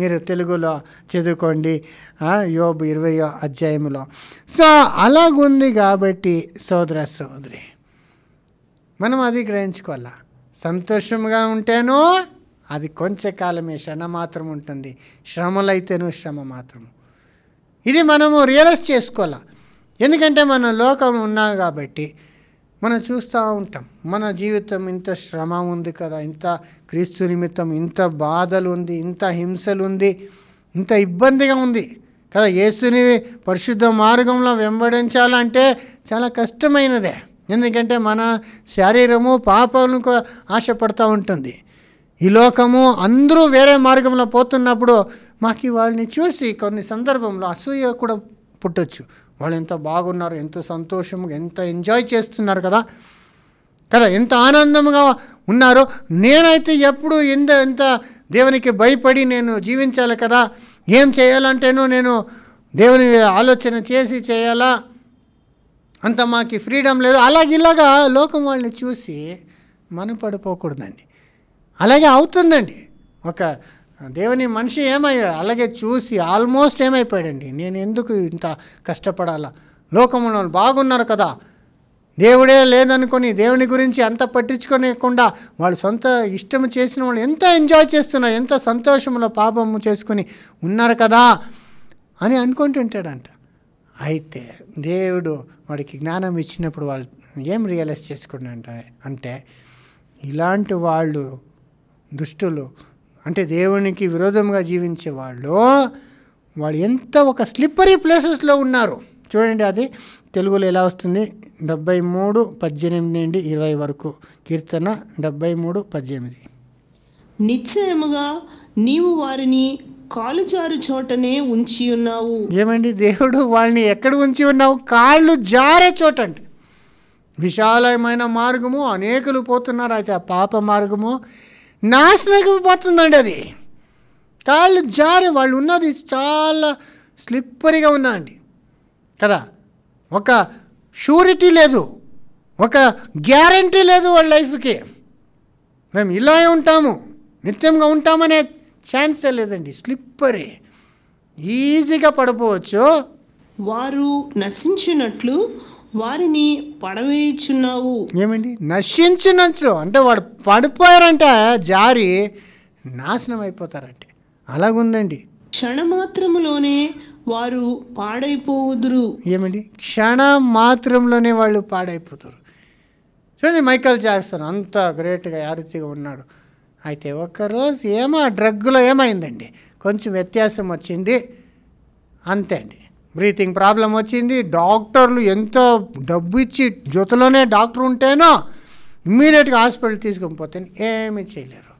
మీరు తెలుగులో చదువుకోండి యోబు ఇరవయో అధ్యాయంలో సో అలాగుంది కాబట్టి సోదర సోదరి మనం అది గ్రహించుకోవాలా సంతోషంగా ఉంటేనో అది కాలమే క్షణ మాత్రం ఉంటుంది శ్రమలైతేనూ శ్రమ మాత్రం ఇది మనము రియలైజ్ చేసుకోవాలా ఎందుకంటే మన లోకం ఉన్నాం కాబట్టి మనం చూస్తూ ఉంటాం మన జీవితం ఇంత శ్రమ ఉంది కదా ఇంత క్రీస్తు నిమిత్తం ఇంత బాధలు ఉంది ఇంత హింసలు ఉంది ఇంత ఇబ్బందిగా ఉంది కదా యేసుని పరిశుద్ధ మార్గంలో వెంబడించాలంటే చాలా కష్టమైనదే ఎందుకంటే మన శరీరము పాపాలకు ఆశపడుతూ ఉంటుంది ఈ లోకము అందరూ వేరే మార్గంలో పోతున్నప్పుడు మాకు వాళ్ళని చూసి కొన్ని సందర్భంలో అసూయ కూడా పుట్టొచ్చు వాళ్ళు ఎంత బాగున్నారు ఎంత సంతోషంగా ఎంత ఎంజాయ్ చేస్తున్నారు కదా కదా ఎంత ఆనందంగా ఉన్నారో నేనైతే ఎప్పుడు ఎంత ఎంత దేవునికి భయపడి నేను జీవించాలి కదా ఏం చేయాలంటేనో నేను దేవుని ఆలోచన చేసి చేయాలా అంత మాకు ఫ్రీడమ్ లేదు అలాగే ఇలాగా లోకం వాళ్ళని చూసి మనం పడిపోకూడదండి అలాగే అవుతుందండి ఒక దేవుని మనిషి ఏమయ్యాడు అలాగే చూసి ఆల్మోస్ట్ ఏమైపోయాడండి నేను ఎందుకు ఇంత కష్టపడాలా లోకంలో బాగున్నారు కదా దేవుడే లేదనుకొని దేవుని గురించి అంత పట్టించుకోనికుండా వాళ్ళు సొంత ఇష్టం చేసిన వాళ్ళు ఎంత ఎంజాయ్ చేస్తున్నారు ఎంత సంతోషంలో పాపము చేసుకుని ఉన్నారు కదా అని అనుకుంటుంటాడంట అయితే దేవుడు వాడికి జ్ఞానం ఇచ్చినప్పుడు వాళ్ళు ఏం రియలైజ్ చేసుకుంటుంట అంటే ఇలాంటి వాళ్ళు దుష్టులు అంటే దేవునికి విరోధంగా జీవించే వాళ్ళు వాళ్ళు ఎంత ఒక స్లిప్పరీ ప్లేసెస్లో ఉన్నారు చూడండి అది తెలుగులో ఎలా వస్తుంది డెబ్బై మూడు పద్దెనిమిది నుండి ఇరవై వరకు కీర్తన డెబ్బై మూడు పద్దెనిమిది నిశ్చయముగా నీవు వారిని కాలు జారు చోటనే ఉంచి ఉన్నావు ఏమండి దేవుడు వాళ్ళని ఎక్కడ ఉంచి ఉన్నావు కాళ్ళు జారే చోట అంటే విశాలమైన మార్గము అనేకులు పోతున్నారు అయితే ఆ పాప మార్గము నాశనమైపోతుందండి అది కాళ్ళు జారి వాళ్ళు ఉన్నది చాలా స్లిప్పరీగా ఉందండి కదా ఒక షూరిటీ లేదు ఒక గ్యారంటీ లేదు వాళ్ళ లైఫ్కి మేము ఇలాగే ఉంటాము నిత్యంగా ఉంటామనే ఛాన్సే లేదండి స్లిప్పరీ ఈజీగా పడిపోవచ్చు వారు నశించినట్లు వారిని పడవేయుచున్నావు ఏమండి నశించినట్లు అంటే వాడు పడిపోయారంట జారి నాశనం అయిపోతారంటే అలాగుందండి క్షణమాత్రములోనే వారు పాడైపోవుదురు ఏమండి క్షణ మాత్రంలోనే వాళ్ళు పాడైపోతారు చూడండి మైకల్ జాక్సన్ అంత గ్రేట్గా యారితీగా ఉన్నాడు అయితే ఒక్కరోజు ఏమో డ్రగ్లో ఏమైందండి కొంచెం వ్యత్యాసం వచ్చింది అంతే అండి బ్రీతింగ్ ప్రాబ్లం వచ్చింది డాక్టర్లు ఎంత డబ్బు ఇచ్చి జతలోనే డాక్టర్ ఉంటేనో ఇమ్మీడియట్గా హాస్పిటల్ తీసుకుని పోతే ఏమీ చేయలేరు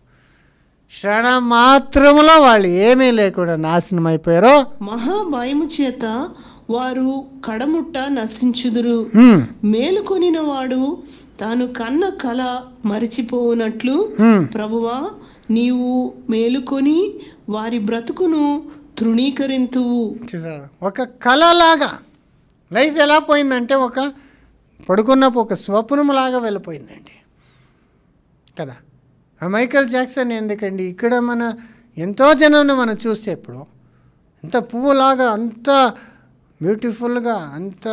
క్షణ మాత్రంలో వాళ్ళు ఏమీ లేకుండా నాశనం అయిపోయారో మహాభయము చేత వారు కడముట్ట నశించుదురు మేలుకొనిన వాడు తాను కన్న కళ మరిచిపోనట్లు ప్రభువా నీవు మేలుకొని వారి బ్రతుకును తృణీకరింతువు ఒక కళలాగా లైఫ్ ఎలా పోయిందంటే ఒక పడుకున్నప్పుడు ఒక స్వప్నములాగా వెళ్ళిపోయిందండి కదా మైకల్ జాక్సన్ ఎందుకండి ఇక్కడ మన ఎంతో జనాన్ని మనం చూసేప్పుడు ఎంత పువ్వులాగా అంత బ్యూటిఫుల్గా అంత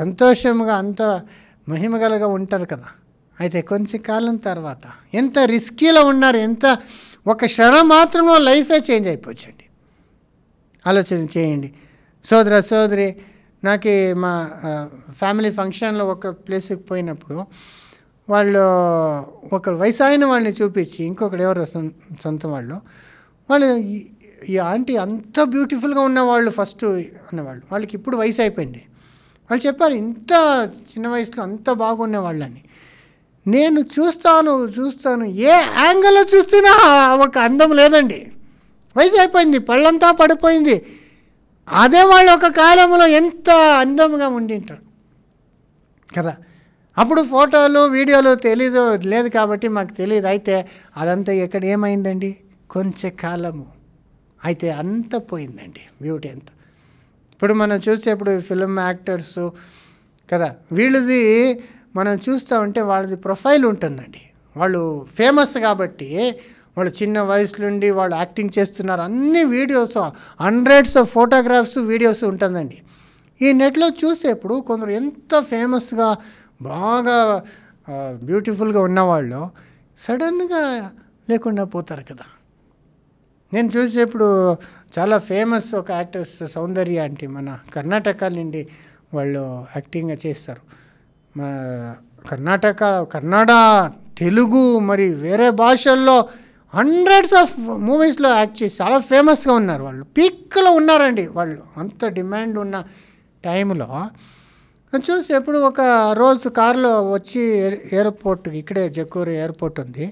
సంతోషంగా అంత మహిమగలగా ఉంటారు కదా అయితే కొంచెం కాలం తర్వాత ఎంత రిస్కీలో ఉన్నారు ఎంత ఒక క్షణం మాత్రమే లైఫే చేంజ్ అయిపోవచ్చండి ఆలోచన చేయండి సోదర సోదరి నాకు మా ఫ్యామిలీ ఫంక్షన్లో ఒక ప్లేస్కి పోయినప్పుడు వాళ్ళు ఒక అయిన వాళ్ళని చూపించి ఇంకొకటి ఎవరు సొంత వాళ్ళు వాళ్ళు ఈ ఆంటీ అంత బ్యూటిఫుల్గా ఉన్నవాళ్ళు ఫస్ట్ ఉన్నవాళ్ళు వాళ్ళకి ఇప్పుడు వయసు అయిపోయింది వాళ్ళు చెప్పారు ఇంత చిన్న వయసులో అంత బాగున్న వాళ్ళని నేను చూస్తాను చూస్తాను ఏ యాంగిల్లో చూస్తున్నా ఒక అందం లేదండి వయసు అయిపోయింది పళ్ళంతా పడిపోయింది అదే వాళ్ళు ఒక కాలంలో ఎంత అందంగా ఉండింటారు కదా అప్పుడు ఫోటోలు వీడియోలు తెలీదు లేదు కాబట్టి మాకు తెలియదు అయితే అదంతా ఎక్కడ ఏమైందండి కొంచెం కాలము అయితే అంత పోయిందండి బ్యూటీ అంత ఇప్పుడు మనం ఇప్పుడు ఫిల్మ్ యాక్టర్స్ కదా వీళ్ళది మనం చూస్తూ ఉంటే వాళ్ళది ప్రొఫైల్ ఉంటుందండి వాళ్ళు ఫేమస్ కాబట్టి వాళ్ళు చిన్న వయసు నుండి వాళ్ళు యాక్టింగ్ చేస్తున్నారు అన్ని videos hundreds of photographs videos ఉంటుందండి ఈ నెట్లో చూసేప్పుడు కొందరు ఎంత ఫేమస్గా బాగా బ్యూటిఫుల్గా ఉన్నవాళ్ళు సడన్గా లేకుండా పోతారు కదా నేను చూసేప్పుడు చాలా ఫేమస్ ఒక యాక్టర్స్ సౌందర్య అంటే మన కర్ణాటక నుండి వాళ్ళు యాక్టింగ్ చేస్తారు మన కర్ణాటక కన్నడ తెలుగు మరి వేరే భాషల్లో హండ్రెడ్స్ ఆఫ్ మూవీస్లో యాక్ట్ చేసి చాలా ఫేమస్గా ఉన్నారు వాళ్ళు పీక్లో ఉన్నారండి వాళ్ళు అంత డిమాండ్ ఉన్న టైంలో చూసి ఎప్పుడు ఒక రోజు కారులో వచ్చి ఎయిర్పోర్ట్ ఇక్కడే జక్కూరు ఎయిర్పోర్ట్ ఉంది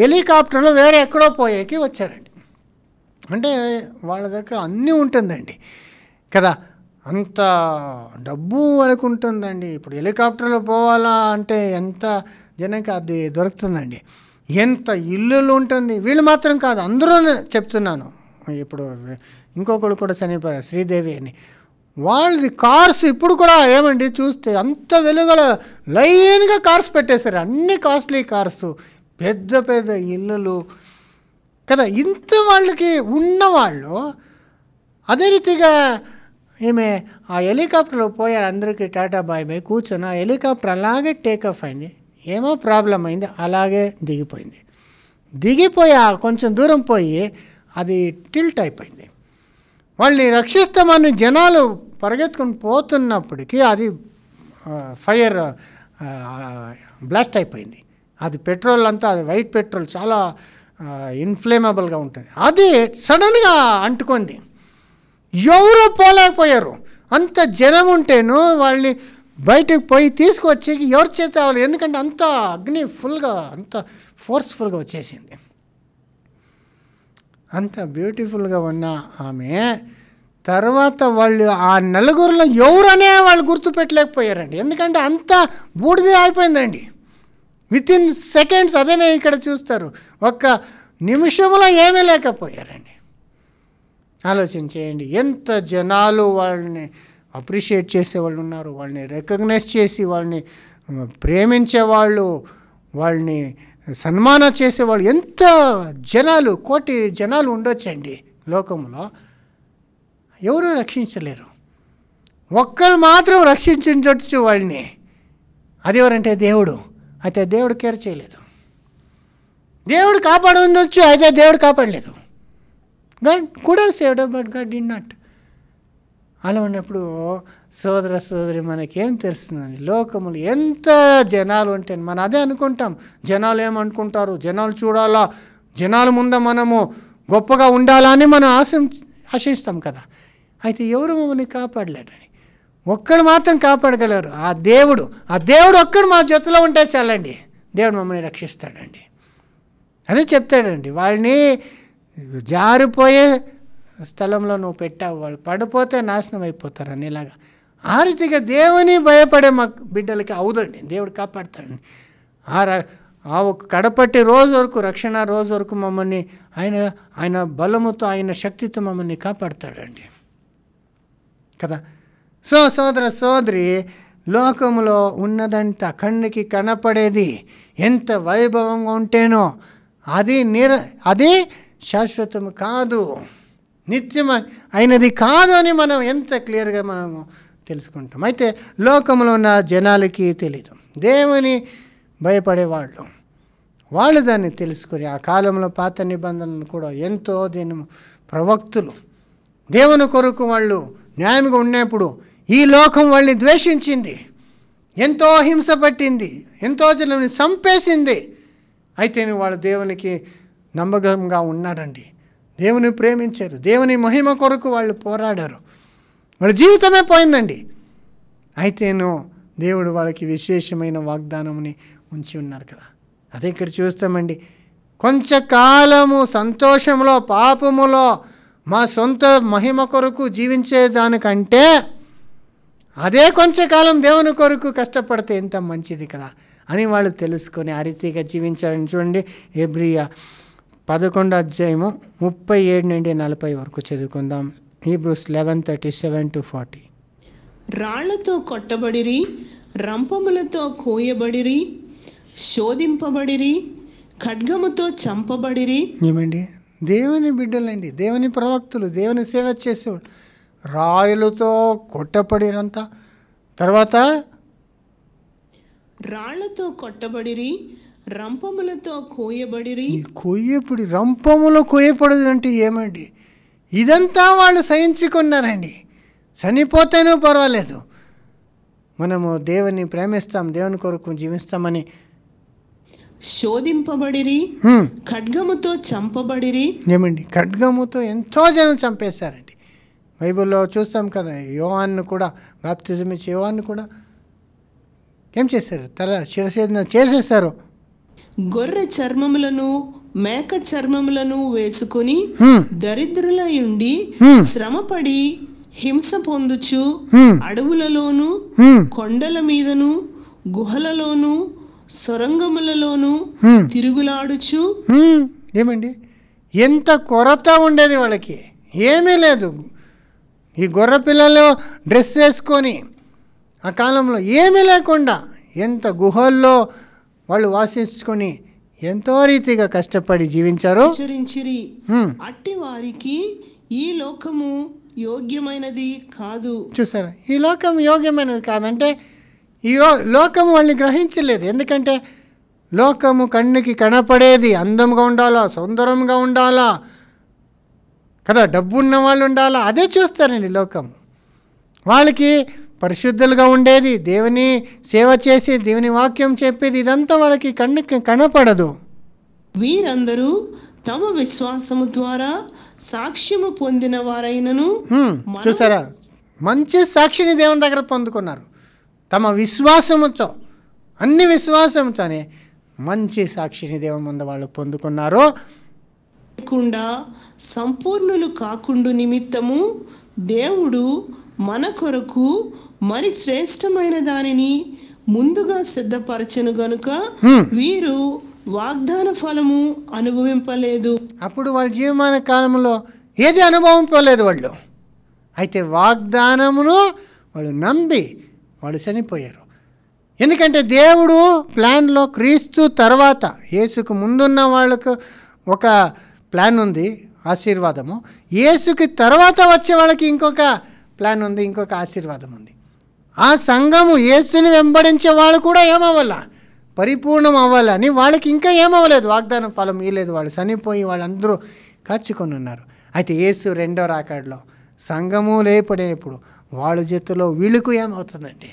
హెలికాప్టర్లో వేరే ఎక్కడో పోయేకి వచ్చారండి అంటే వాళ్ళ దగ్గర అన్నీ ఉంటుందండి కదా అంత డబ్బు వరకు ఉంటుందండి ఇప్పుడు హెలికాప్టర్లో పోవాలా అంటే ఎంత జనంకి అది దొరుకుతుందండి ఎంత ఇల్లులు ఉంటుంది వీళ్ళు మాత్రం కాదు అందరూ చెప్తున్నాను ఇప్పుడు ఇంకొకళ్ళు కూడా చనిపోయారు శ్రీదేవి అని వాళ్ళది కార్స్ ఇప్పుడు కూడా ఏమండి చూస్తే అంత వెలుగల లైన్గా కార్స్ పెట్టేశారు అన్ని కాస్ట్లీ కార్స్ పెద్ద పెద్ద ఇల్లులు కదా ఇంత వాళ్ళకి ఉన్నవాళ్ళు అదే రీతిగా ఈమె ఆ హెలికాప్టర్లో పోయారు అందరికీ టాటా బాయ్ బాయ్ కూర్చొని ఆ హెలికాప్టర్ అలాగే టేకాఫ్ అయింది ఏమో ప్రాబ్లం అయింది అలాగే దిగిపోయింది దిగిపోయి కొంచెం దూరం పోయి అది టిల్ట్ అయిపోయింది వాళ్ళని రక్షిస్తామని జనాలు పరిగెత్తుకుని పోతున్నప్పటికీ అది ఫైర్ బ్లాస్ట్ అయిపోయింది అది పెట్రోల్ అంతా అది వైట్ పెట్రోల్ చాలా ఇన్ఫ్లేమబుల్గా ఉంటుంది అది సడన్గా అంటుకుంది ఎవరో పోలేకపోయారు అంత జనం ఉంటేను వాళ్ళని బయటకు పోయి తీసుకొచ్చి ఎవరి చేత వాళ్ళు ఎందుకంటే అంత అగ్ని ఫుల్గా అంత ఫోర్స్ఫుల్గా వచ్చేసింది అంత బ్యూటిఫుల్గా ఉన్న ఆమె తర్వాత వాళ్ళు ఆ నలుగురిలో ఎవరనే వాళ్ళు గుర్తుపెట్టలేకపోయారండి ఎందుకంటే అంత బూడిది అయిపోయిందండి విత్ ఇన్ సెకండ్స్ అదేనే ఇక్కడ చూస్తారు ఒక్క నిమిషంలో ఏమీ లేకపోయారండి ఆలోచన చేయండి ఎంత జనాలు వాళ్ళని అప్రిషియేట్ చేసే వాళ్ళు ఉన్నారు వాళ్ళని రికగ్నైజ్ చేసి వాళ్ళని ప్రేమించేవాళ్ళు వాళ్ళని సన్మాన చేసేవాళ్ళు ఎంత జనాలు కోటి జనాలు ఉండొచ్చండి లోకంలో ఎవరు రక్షించలేరు ఒక్కరు మాత్రం రక్షించవచ్చు వాళ్ళని అది ఎవరంటే దేవుడు అయితే దేవుడు కేర్ చేయలేదు దేవుడు కాపాడు ఉండొచ్చు అయితే దేవుడు కాపాడలేదు కూడా save saved but God did not అలా ఉన్నప్పుడు సోదర సోదరి మనకేం తెలుస్తుందండి లోకములు ఎంత జనాలు ఉంటే మనం అదే అనుకుంటాం జనాలు ఏమనుకుంటారు జనాలు చూడాలా జనాల ముంద మనము గొప్పగా ఉండాలా అని మనం ఆశ ఆశిస్తాం కదా అయితే ఎవరు మమ్మల్ని కాపాడలేడని ఒక్కడు మాత్రం కాపాడగలరు ఆ దేవుడు ఆ దేవుడు ఒక్కడు మా జతలో ఉంటే చాలండి దేవుడు మమ్మల్ని రక్షిస్తాడండి అదే చెప్తాడండి వాళ్ళని జారిపోయే స్థలంలో నువ్వు పెట్టావు వాళ్ళు పడిపోతే నాశనం అయిపోతారు అని ఇలాగా ఆ రీతిగా దేవుని భయపడే మా బిడ్డలకి అవుదండి దేవుడు కాపాడతాడండి ఆ ఆ ఒక కడపట్టి రోజు వరకు రక్షణ రోజు వరకు మమ్మల్ని ఆయన ఆయన బలముతో ఆయన శక్తితో మమ్మల్ని కాపాడతాడండి కదా సో సోదర సోదరి లోకంలో ఉన్నదంత కన్నుకి కనపడేది ఎంత వైభవంగా ఉంటేనో అది నిర అది శాశ్వతం కాదు నిత్యం అయినది కాదు అని మనం ఎంత క్లియర్గా మనము తెలుసుకుంటాం అయితే లోకంలో ఉన్న జనాలకి తెలియదు దేవుని భయపడేవాళ్ళు వాళ్ళు దాన్ని తెలుసుకుని ఆ కాలంలో పాత నిబంధనలు కూడా ఎంతో దీని ప్రవక్తులు దేవుని కొరకు వాళ్ళు న్యాయంగా ఉన్నప్పుడు ఈ లోకం వాళ్ళని ద్వేషించింది ఎంతో హింస పట్టింది ఎంతో జనం చంపేసింది అయితే వాళ్ళు దేవునికి నమ్మకంగా ఉన్నారండి దేవుని ప్రేమించారు దేవుని మహిమ కొరకు వాళ్ళు పోరాడారు వాళ్ళ జీవితమే పోయిందండి అయితేనో దేవుడు వాళ్ళకి విశేషమైన వాగ్దానముని ఉంచి ఉన్నారు కదా అదే ఇక్కడ చూస్తామండి కొంచెకాలము సంతోషములో పాపములో మా సొంత మహిమ కొరకు జీవించేదానికంటే అదే కొంచెకాలం దేవుని కొరకు కష్టపడితే ఎంత మంచిది కదా అని వాళ్ళు తెలుసుకొని ఆ రీతిగా జీవించాలని చూడండి ఎబ్రియా పదకొండో అధ్యాయము ముప్పై ఏడు నుండి నలభై వరకు చదువుకుందాం Hebrews eleven thirty seven to forty రాళ్లతో కొట్టబడిరి రంపములతో కోయబడిరి శోధింపబడిరి ఖడ్గముతో చంపబడిరి ఏమండి దేవుని బిడ్డలండి దేవుని ప్రవక్తులు దేవుని సేవ చేసేవాడు రాయలతో కొట్టబడిరంట తర్వాత రాళ్లతో కొట్టబడిరి రంపములతో కోయబడిరి కోయపడి రంపములో కోయపడదు అంటే ఏమండి ఇదంతా వాళ్ళు సహించుకున్నారండి చనిపోతేనే పర్వాలేదు మనము దేవుని ప్రేమిస్తాం దేవుని కొరకు జీవిస్తామని శోధింపబడిరి ఖడ్గముతో చంపబడిరి ఏమండి ఖడ్గముతో ఎంతో జనం చంపేశారండి బైబిల్లో చూస్తాం కదా యోహాన్ను కూడా బాప్తిజం ఇచ్చే యోవాన్ని కూడా ఏం చేశారు తల శిరసేదన చేసేసారు గొర్రె చర్మములను మేక చర్మములను వేసుకుని దరిద్రులయుండి శ్రమపడి హింస పొందుచు అడవులలోను కొండల మీదను గుహలలోను సొరంగములలోను తిరుగులాడుచు ఏమండి ఎంత కొరత ఉండేది వాళ్ళకి ఏమీ లేదు ఈ గొర్ర పిల్లలు డ్రెస్ వేసుకొని ఆ కాలంలో ఏమీ లేకుండా ఎంత గుహల్లో వాళ్ళు వాసించుకొని ఎంతో రీతిగా కష్టపడి జీవించారు అట్టి వారికి ఈ లోకము యోగ్యమైనది కాదు చూసారా ఈ లోకం యోగ్యమైనది కాదంటే ఈ లోకము వాళ్ళని గ్రహించలేదు ఎందుకంటే లోకము కన్నుకి కనపడేది అందంగా ఉండాలా సుందరంగా ఉండాలా కదా డబ్బు ఉన్న వాళ్ళు ఉండాలా అదే చూస్తారండి లోకం వాళ్ళకి పరిశుద్ధులుగా ఉండేది దేవుని సేవ చేసి దేవుని వాక్యం చెప్పేది ఇదంతా వాళ్ళకి కన్ను కనపడదు వీరందరూ తమ విశ్వాసము ద్వారా సాక్ష్యము పొందిన వారైనను చూసారా మంచి సాక్షిని దేవుని దగ్గర పొందుకున్నారు తమ విశ్వాసముతో అన్ని విశ్వాసంతోనే మంచి సాక్షిని దేవుని ముందు వాళ్ళు పొందుకున్నారు సంపూర్ణులు కాకుండా నిమిత్తము దేవుడు మన కొరకు మరి శ్రేష్టమైన దానిని ముందుగా సిద్ధపరచను గనుక వీరు వాగ్దాన ఫలము అనుభవింపలేదు అప్పుడు వాళ్ళ జీవమాన కాలంలో ఏది అనుభవింపలేదు వాళ్ళు అయితే వాగ్దానమును వాళ్ళు నమ్మి వాళ్ళు చనిపోయారు ఎందుకంటే దేవుడు ప్లాన్లో క్రీస్తు తర్వాత యేసుకు ముందున్న వాళ్ళకు ఒక ప్లాన్ ఉంది ఆశీర్వాదము యేసుకి తర్వాత వచ్చే వాళ్ళకి ఇంకొక ప్లాన్ ఉంది ఇంకొక ఆశీర్వాదం ఉంది ఆ సంఘము యేసుని వెంబడించే వాళ్ళు కూడా ఏమవ్వాల పరిపూర్ణం అవ్వాలని వాళ్ళకి ఇంకా ఏమవ్వలేదు వాగ్దానం ఫలం ఇవ్వలేదు వాళ్ళు చనిపోయి వాళ్ళందరూ కచ్చుకొని ఉన్నారు అయితే యేసు రెండో రాకాడలో సంఘము లేపడినప్పుడు వాళ్ళ చేతిలో వీళ్ళకు ఏమవుతుందండి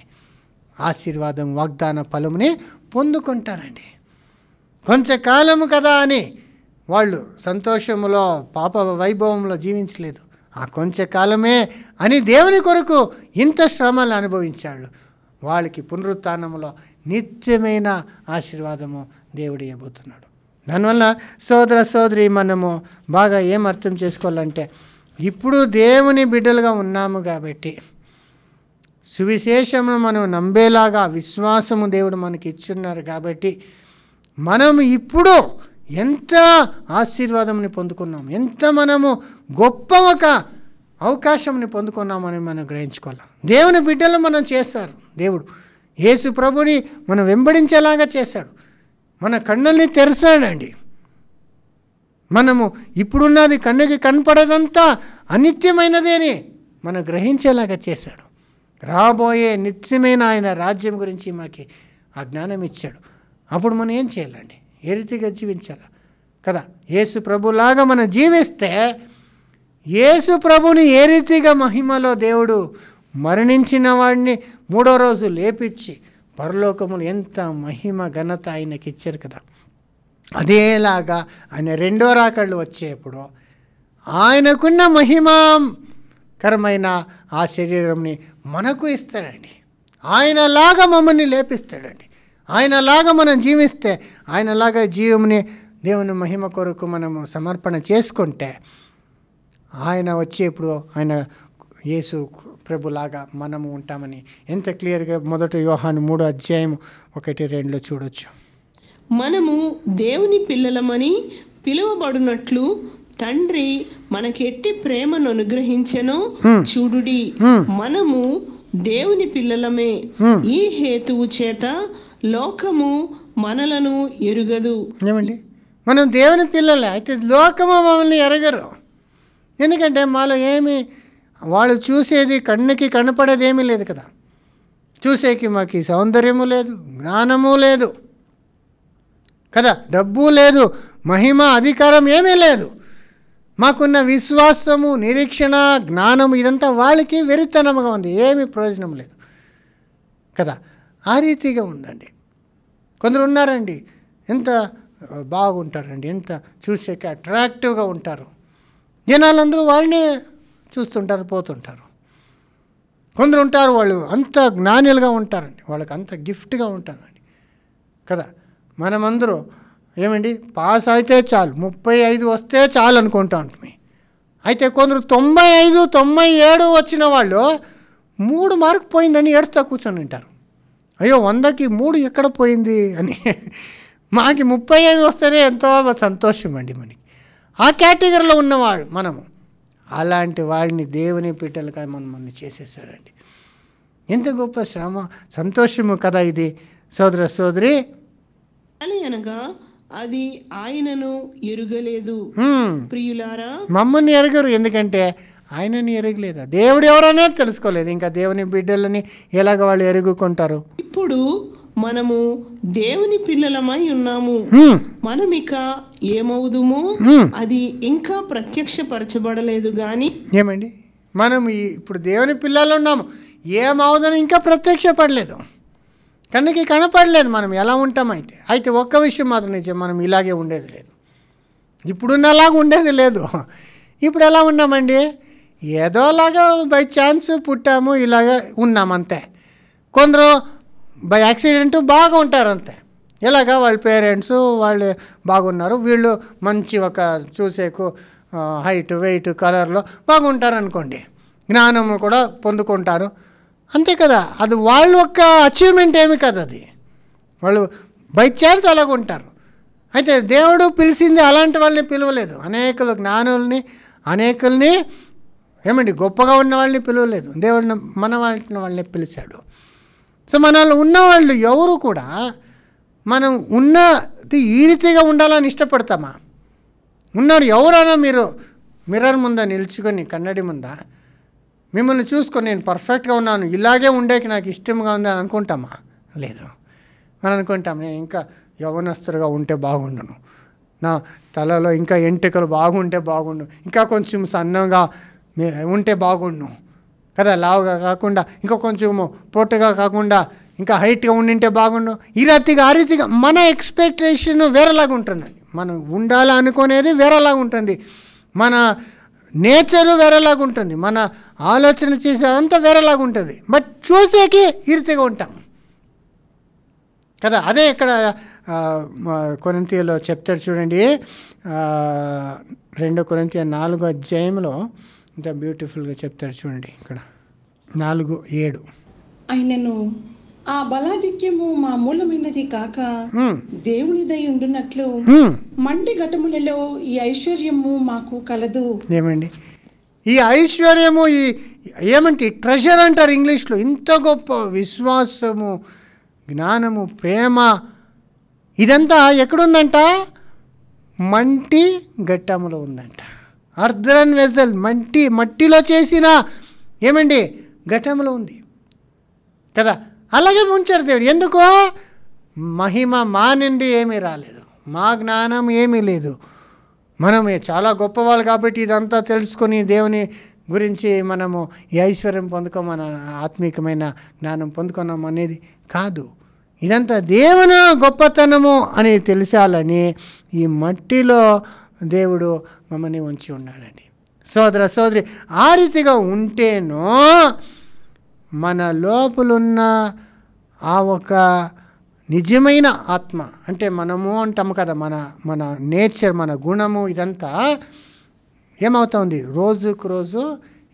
ఆశీర్వాదం వాగ్దాన ఫలముని పొందుకుంటారండి కొంచెం కాలం కదా అని వాళ్ళు సంతోషములో పాప వైభవంలో జీవించలేదు ఆ కొంచెకాలమే అని దేవుని కొరకు ఇంత శ్రమలు అనుభవించాడు వాళ్ళకి పునరుత్నంలో నిత్యమైన ఆశీర్వాదము దేవుడు ఇవ్వబోతున్నాడు దానివల్ల సోదర సోదరి మనము బాగా ఏం అర్థం చేసుకోవాలంటే ఇప్పుడు దేవుని బిడ్డలుగా ఉన్నాము కాబట్టి సువిశేషమును మనం నమ్మేలాగా విశ్వాసము దేవుడు మనకి ఇచ్చున్నారు కాబట్టి మనం ఇప్పుడు ఎంత ఆశీర్వాదంని పొందుకున్నాం ఎంత మనము గొప్ప ఒక అవకాశంని పొందుకున్నామని మనం గ్రహించుకోవాలి దేవుని బిడ్డలు మనం చేస్తారు దేవుడు యేసు ప్రభుని మనం వెంబడించేలాగా చేశాడు మన కన్నుల్ని తెరసాడండి మనము ఇప్పుడున్నది కన్నుకి కనపడదంతా అనిత్యమైనదేని మనం గ్రహించేలాగా చేశాడు రాబోయే నిత్యమైన ఆయన రాజ్యం గురించి మాకి ఆ జ్ఞానం ఇచ్చాడు అప్పుడు మనం ఏం చేయాలండి ఏ రీతిగా జీవించాలి కదా యేసు ప్రభులాగా మనం జీవిస్తే యేసు ప్రభుని ఏ రీతిగా మహిమలో దేవుడు మరణించిన వాడిని మూడో రోజు లేపించి పరలోకములు ఎంత మహిమ ఘనత ఆయనకి ఇచ్చారు కదా అదేలాగా ఆయన రెండో రాకళ్ళు వచ్చేప్పుడు ఆయనకున్న మహిమాకరమైన ఆ శరీరంని మనకు ఇస్తాడండి ఆయనలాగా మమ్మల్ని లేపిస్తాడండి ఆయనలాగా మనం జీవిస్తే ఆయనలాగా జీవముని దేవుని మహిమ కొరకు మనము సమర్పణ చేసుకుంటే ఆయన వచ్చేప్పుడు ఆయన యేసు ప్రభులాగా మనము ఉంటామని ఎంత క్లియర్గా మొదటి వ్యూహాన్ని మూడో అధ్యాయం ఒకటి రెండులో చూడొచ్చు మనము దేవుని పిల్లలమని పిలువబడినట్లు తండ్రి మనకెట్టి ప్రేమను అనుగ్రహించను చూడుడి మనము దేవుని పిల్లలమే ఈ హేతువు చేత లోకము మనలను ఎరుగదు ఏమండి మనం దేవుని పిల్లలే అయితే లోకము మమ్మల్ని ఎరగరు ఎందుకంటే మాలో ఏమి వాళ్ళు చూసేది కన్నుకి కనపడేది ఏమీ లేదు కదా చూసేకి మాకు సౌందర్యము లేదు జ్ఞానము లేదు కదా డబ్బు లేదు మహిమ అధికారం ఏమీ లేదు మాకున్న విశ్వాసము నిరీక్షణ జ్ఞానం ఇదంతా వాళ్ళకి వెరితనముగా ఉంది ఏమి ప్రయోజనం లేదు కదా ఆ రీతిగా ఉందండి కొందరు ఉన్నారండి ఎంత బాగుంటారండి ఎంత చూసేకి అట్రాక్టివ్గా ఉంటారు జనాలందరూ వాళ్ళనే చూస్తుంటారు పోతుంటారు కొందరు ఉంటారు వాళ్ళు అంత జ్ఞానులుగా ఉంటారండి వాళ్ళకి అంత గిఫ్ట్గా ఉంటుందండి కదా మనమందరూ ఏమండి పాస్ అయితే చాలు ముప్పై ఐదు వస్తే చాలు అనుకుంటా ఉంటుంది అయితే కొందరు తొంభై ఐదు తొంభై ఏడు వచ్చిన వాళ్ళు మూడు మార్క్ పోయిందని ఏడుస్తా కూర్చొని ఉంటారు అయ్యో వందకి మూడు ఎక్కడ పోయింది అని మాకి ముప్పై ఐదు వస్తేనే ఎంతో సంతోషం అండి మనకి ఆ కేటగిరీలో ఉన్నవాళ్ళు మనము అలాంటి వాడిని దేవుని పీటలుగా మనం మన చేసేసాడండి ఎంత గొప్ప శ్రమ సంతోషము కదా ఇది సోదర సోదరి అని అనగా అది ఆయనను ఎరుగలేదు ప్రియులారా మమ్మల్ని ఎరగరు ఎందుకంటే ఆయనని ఎరగలేదు దేవుడు ఎవరనే తెలుసుకోలేదు ఇంకా దేవుని బిడ్డలని ఎలాగ వాళ్ళు ఎరుగుకుంటారు ఇప్పుడు మనము దేవుని పిల్లలమై ఉన్నాము మనం ఇక ఏమవుదుము అది ఇంకా ప్రత్యక్షపరచబడలేదు గాని ఏమండి మనం ఇప్పుడు దేవుని పిల్లలు ఉన్నాము ఏమవుదని ఇంకా ప్రత్యక్షపడలేదు కనుక కనపడలేదు మనం ఎలా ఉంటామైతే అయితే ఒక్క విషయం మాత్రం నిజం మనం ఇలాగే ఉండేది లేదు ఇప్పుడున్నలాగా ఉండేది లేదు ఇప్పుడు ఎలా ఉన్నామండి ఏదోలాగా బై ఛాన్స్ పుట్టాము ఇలాగ ఉన్నాం అంతే కొందరు బై యాక్సిడెంట్ బాగా ఉంటారు అంతే ఇలాగ వాళ్ళ పేరెంట్స్ వాళ్ళు బాగున్నారు వీళ్ళు మంచి ఒక చూసేకు హైట్ వెయిట్ కలర్లో బాగుంటారు అనుకోండి జ్ఞానం కూడా పొందుకుంటారు అంతే కదా అది వాళ్ళు ఒక అచీవ్మెంట్ ఏమి కదా అది వాళ్ళు బై ఛాన్స్ అలాగ ఉంటారు అయితే దేవుడు పిలిచింది అలాంటి వాళ్ళని పిలవలేదు అనేకులు జ్ఞానుల్ని అనేకుల్ని ఏమండి గొప్పగా ఉన్న వాళ్ళని పిలవలేదు దేవుడిని మన వాళ్ళని వాళ్ళని పిలిచాడు సో మన వాళ్ళు ఉన్నవాళ్ళు ఎవరు కూడా మనం ఉన్నది ఈ రీతిగా ఉండాలని ఇష్టపడతామా ఉన్నారు ఎవరైనా మీరు మిర్రర్ ముంద నిలుచుకొని కన్నడి ముంద మిమ్మల్ని చూసుకొని నేను పర్ఫెక్ట్గా ఉన్నాను ఇలాగే ఉండేకి నాకు ఇష్టంగా ఉందని అనుకుంటామా లేదు మనం అనుకుంటాం నేను ఇంకా యవనస్తులుగా ఉంటే బాగుండును నా తలలో ఇంకా ఎంటికలు బాగుంటే బాగుండు ఇంకా కొంచెం సన్నగా ఉంటే బాగుండు కదా లావుగా కాకుండా ఇంకా కొంచెము పొట్టుగా కాకుండా ఇంకా హైట్గా ఉండింటే బాగుండు ఈ రతిగా ఆ రీతిగా మన ఎక్స్పెక్టేషన్ వేరేలాగా ఉంటుందండి మనం అనుకునేది వేరేలాగా ఉంటుంది మన నేచరు వేరేలాగా ఉంటుంది మన ఆలోచన చేసేదంతా వేరేలాగా ఉంటుంది బట్ చూసేకి ఇరితిగా ఉంటాం కదా అదే ఇక్కడ కొరింతీలో చెప్తారు చూడండి రెండో కొరింతీయ నాలుగో అధ్యాయంలో ఇంత బ్యూటిఫుల్గా చెప్తారు చూడండి ఇక్కడ నాలుగు ఏడు ఆయనను ఆ బలాధిక్యము మా మూలమైనది కాక దేవునిదై ఉండునట్లు మంటి ఘటములలో ఈ ఐశ్వర్యము మాకు కలదు ఏమండి ఈ ఐశ్వర్యము ఈ ఏమంటే ట్రెజర్ అంటారు ఇంగ్లీష్లో ఇంత గొప్ప విశ్వాసము జ్ఞానము ప్రేమ ఇదంతా ఎక్కడుందంట మంటి ఘట్టములో ఉందంట అర్ధరన్ వెజల్ మట్టి మట్టిలో చేసిన ఏమండి ఘటంలో ఉంది కదా అలాగే ఉంచారు దేవుడు ఎందుకో మహిమ మా నుండి ఏమీ రాలేదు మా జ్ఞానం ఏమీ లేదు మనం చాలా గొప్పవాళ్ళు కాబట్టి ఇదంతా తెలుసుకొని దేవుని గురించి మనము ఈ ఐశ్వర్యం పొందుకోమన ఆత్మీకమైన జ్ఞానం పొందుకున్నాం అనేది కాదు ఇదంతా దేవుని గొప్పతనము అని తెలిసాలని ఈ మట్టిలో దేవుడు మమ్మల్ని ఉంచి ఉన్నాడండి సోదర సోదరి ఆ రీతిగా ఉంటేనో మన లోపలున్న ఆ ఒక నిజమైన ఆత్మ అంటే మనము అంటాము కదా మన మన నేచర్ మన గుణము ఇదంతా ఏమవుతుంది రోజుకు రోజు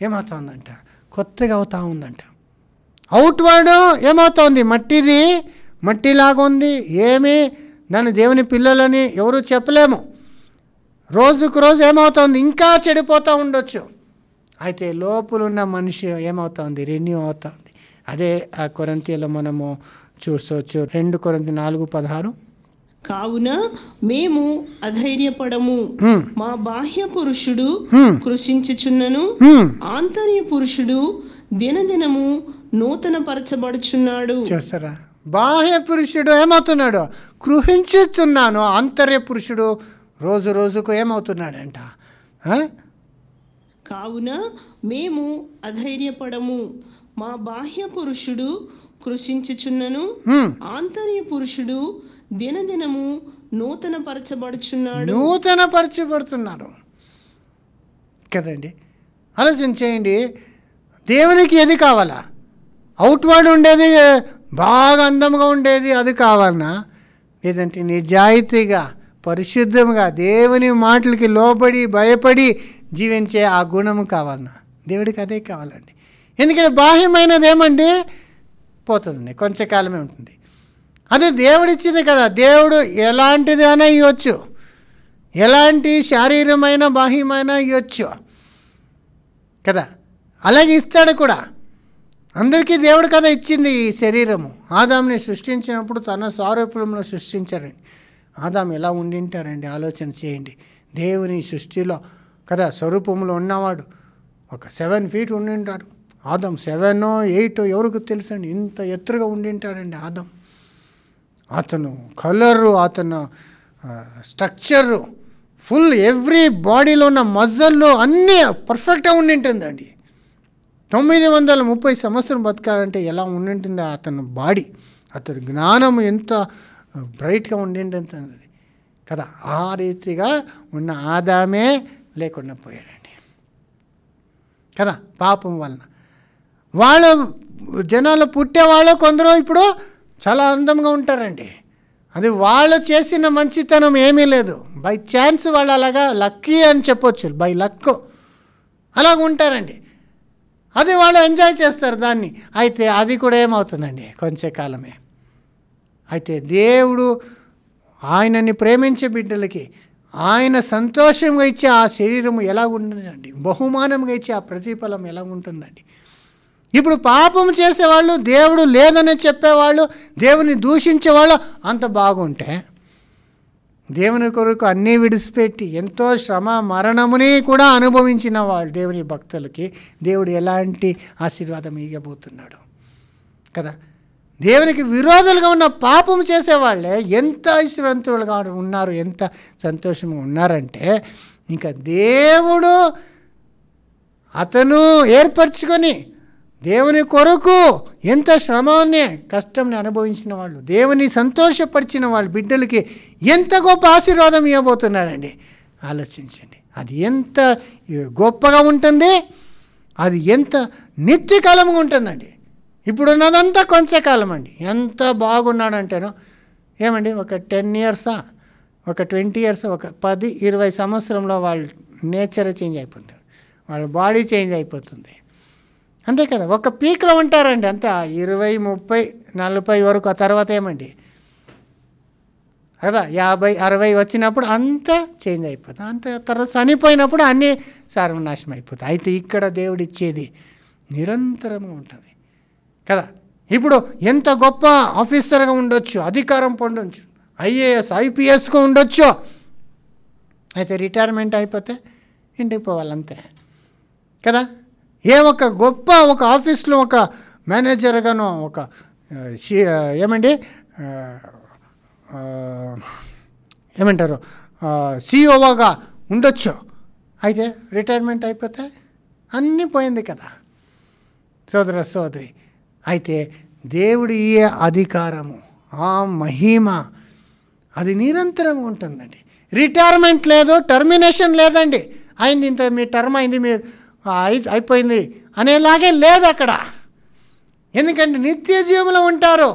ఏమవుతుందంట కొత్తగా అవుతూ ఉందంట అవుట్వర్డ్ ఏమవుతుంది మట్టిది మట్టిలాగా ఉంది ఏమీ దాని దేవుని పిల్లలని ఎవరు చెప్పలేము రోజుకు రోజు ఏమవుతుంది ఇంకా చెడిపోతూ ఉండొచ్చు అయితే లోపలున్న మనిషి ఏమవుతుంది రెన్యూ అవుతుంది అదే ఆ కొరంతీలో మనము చూసవచ్చు రెండు కొరంతి నాలుగు పదహారు కావున మేము అధైర్యపడము మా బాహ్య పురుషుడు కృషించుచున్నను ఆంతర్య పురుషుడు దినదినము నూతన పరచబడుచున్నాడు చూస్తారా బాహ్య పురుషుడు ఏమవుతున్నాడు కృహించుతున్నాను ఆంతర్య పురుషుడు రోజు రోజుకు ఏమవుతున్నాడంట కావున మేము అధైర్యపడము మా బాహ్య పురుషుడు కృషించుచున్నను ఆంతర్య పురుషుడు దినదినము నూతన పరచబడుచున్నాడు నూతన పరచబడుతున్నాడు కదండి ఆలోచన చేయండి దేవునికి ఏది కావాలా అవుట్వర్డ్ ఉండేది బాగా అందంగా ఉండేది అది కావాలన్నా లేదంటే నిజాయితీగా పరిశుద్ధంగా దేవుని మాటలకి లోబడి భయపడి జీవించే ఆ గుణము కావాలన్నా దేవుడికి అదే కావాలండి ఎందుకంటే బాహ్యమైనది ఏమండి పోతుందండి కొంచెంకాలమే ఉంటుంది అదే దేవుడిచ్చింది కదా దేవుడు ఎలాంటిది అయినా ఇవ్వచ్చు ఎలాంటి శారీరమైన బాహ్యమైన ఇవ్వచ్చు కదా అలాగే ఇస్తాడు కూడా అందరికీ దేవుడు కదా ఇచ్చింది ఈ శరీరము ఆదాంని సృష్టించినప్పుడు తన స్వారూపంలో సృష్టించాడండి ఆదాం ఎలా ఉండింటారండి ఆలోచన చేయండి దేవుని సృష్టిలో కదా స్వరూపంలో ఉన్నవాడు ఒక సెవెన్ ఫీట్ ఉండింటాడు ఆదం సెవెన్ ఎయిట్ ఎవరికి తెలుసండి ఇంత ఎత్తుగా ఉండింటాడండి ఆదం అతను కలరు అతను స్ట్రక్చరు ఫుల్ ఎవ్రీ బాడీలో ఉన్న మజల్లో అన్నీ పర్ఫెక్ట్గా ఉండింటుందండి తొమ్మిది వందల ముప్పై సంవత్సరం బతకాలంటే ఎలా ఉండింటుందో అతని బాడీ అతని జ్ఞానం ఎంత బ్రైట్గా ఉండండి అంత కదా ఆ రీతిగా ఉన్న ఆదామే లేకుండా పోయాడండి కదా పాపం వలన వాళ్ళ జనాలు పుట్టే వాళ్ళు కొందరు ఇప్పుడు చాలా అందంగా ఉంటారండి అది వాళ్ళు చేసిన మంచితనం ఏమీ లేదు బై ఛాన్స్ వాళ్ళు అలాగా లక్కీ అని చెప్పొచ్చు బై లక్ అలాగ ఉంటారండి అది వాళ్ళు ఎంజాయ్ చేస్తారు దాన్ని అయితే అది కూడా ఏమవుతుందండి కొంచెం కాలమే అయితే దేవుడు ఆయనని ప్రేమించే బిడ్డలకి ఆయన సంతోషంగా ఇచ్చే ఆ శరీరం ఎలా ఉంటుందండి బహుమానంగా ఇచ్చే ఆ ప్రతిఫలం ఎలా ఉంటుందండి ఇప్పుడు పాపం చేసేవాళ్ళు దేవుడు లేదని చెప్పేవాళ్ళు దేవుని దూషించేవాళ్ళు అంత బాగుంటే దేవుని కొరకు అన్నీ విడిచిపెట్టి ఎంతో శ్రమ మరణముని కూడా అనుభవించిన వాళ్ళు దేవుని భక్తులకి దేవుడు ఎలాంటి ఆశీర్వాదం ఇవ్వబోతున్నాడు కదా దేవునికి విరోధులుగా ఉన్న పాపం చేసేవాళ్ళే ఎంత ఐశ్వర్యంతులుగా ఉన్నారు ఎంత సంతోషంగా ఉన్నారంటే ఇంకా దేవుడు అతను ఏర్పరచుకొని దేవుని కొరకు ఎంత శ్రమాన్ని కష్టంని అనుభవించిన వాళ్ళు దేవుని సంతోషపరిచిన వాళ్ళు బిడ్డలకి ఎంత గొప్ప ఆశీర్వాదం ఇవ్వబోతున్నాడండి ఆలోచించండి అది ఎంత గొప్పగా ఉంటుంది అది ఎంత నిత్యకాలంగా ఉంటుందండి ఇప్పుడున్నదంతా కొంచెం కాలం అండి ఎంత బాగున్నాడంటేనో ఏమండి ఒక టెన్ ఇయర్సా ఒక ట్వంటీ ఇయర్స్ ఒక పది ఇరవై సంవత్సరంలో వాళ్ళ నేచర్ చేంజ్ అయిపోతుంది వాళ్ళ బాడీ చేంజ్ అయిపోతుంది అంతే కదా ఒక పీక్లో ఉంటారండి అంతే ఇరవై ముప్పై నలభై వరకు ఆ తర్వాత ఏమండి కదా యాభై అరవై వచ్చినప్పుడు అంతా చేంజ్ అయిపోతుంది అంత తర్వాత చనిపోయినప్పుడు అన్నీ సర్వనాశం అయిపోతుంది అయితే ఇక్కడ దేవుడు ఇచ్చేది నిరంతరంగా ఉంటుంది కదా ఇప్పుడు ఎంత గొప్ప ఆఫీసర్గా ఉండొచ్చు అధికారం పొందొచ్చు ఐఏఎస్ ఐపీఎస్గా ఉండొచ్చు అయితే రిటైర్మెంట్ అయిపోతే ఇంటికి పోవాలంతే కదా ఏ ఒక గొప్ప ఒక ఆఫీస్లో ఒక మేనేజర్గానో ఒక ఏమండి ఏమంటారు సిఓగా ఉండొచ్చు అయితే రిటైర్మెంట్ అయిపోతే అన్నీ పోయింది కదా సోదర సోదరి అయితే దేవుడి ఏ అధికారము ఆ మహిమ అది నిరంతరం ఉంటుందండి రిటైర్మెంట్ లేదు టర్మినేషన్ లేదండి అయింది ఇంత మీ టర్మ్ అయింది మీరు అయిపోయింది అనేలాగే లేదు అక్కడ ఎందుకంటే నిత్య జీవంలో ఉంటారు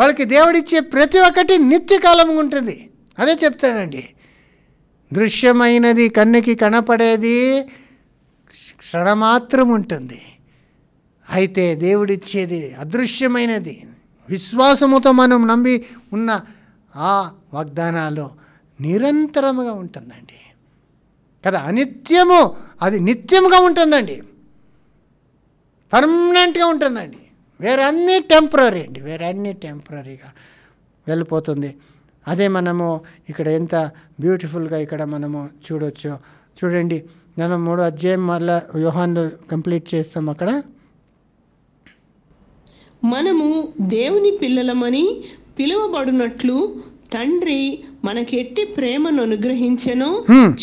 వాళ్ళకి దేవుడిచ్చే ప్రతి ఒక్కటి నిత్యకాలము ఉంటుంది అదే చెప్తాడండి దృశ్యమైనది కన్నుకి కనపడేది క్షణమాత్రం ఉంటుంది అయితే దేవుడిచ్చేది అదృశ్యమైనది విశ్వాసముతో మనం నమ్మి ఉన్న ఆ వాగ్దానాలు నిరంతరముగా ఉంటుందండి కదా అనిత్యము అది నిత్యముగా ఉంటుందండి పర్మనెంట్గా ఉంటుందండి వేరే అన్నీ టెంపరీ అండి వేరే అన్నీ టెంపరీగా వెళ్ళిపోతుంది అదే మనము ఇక్కడ ఎంత బ్యూటిఫుల్గా ఇక్కడ మనము చూడొచ్చు చూడండి మనం మూడో అధ్యాయం మళ్ళీ వ్యూహాన్ని కంప్లీట్ చేస్తాం అక్కడ మనము దేవుని పిల్లలమని పిలువబడినట్లు తండ్రి మనకెట్టి ప్రేమను అనుగ్రహించెనో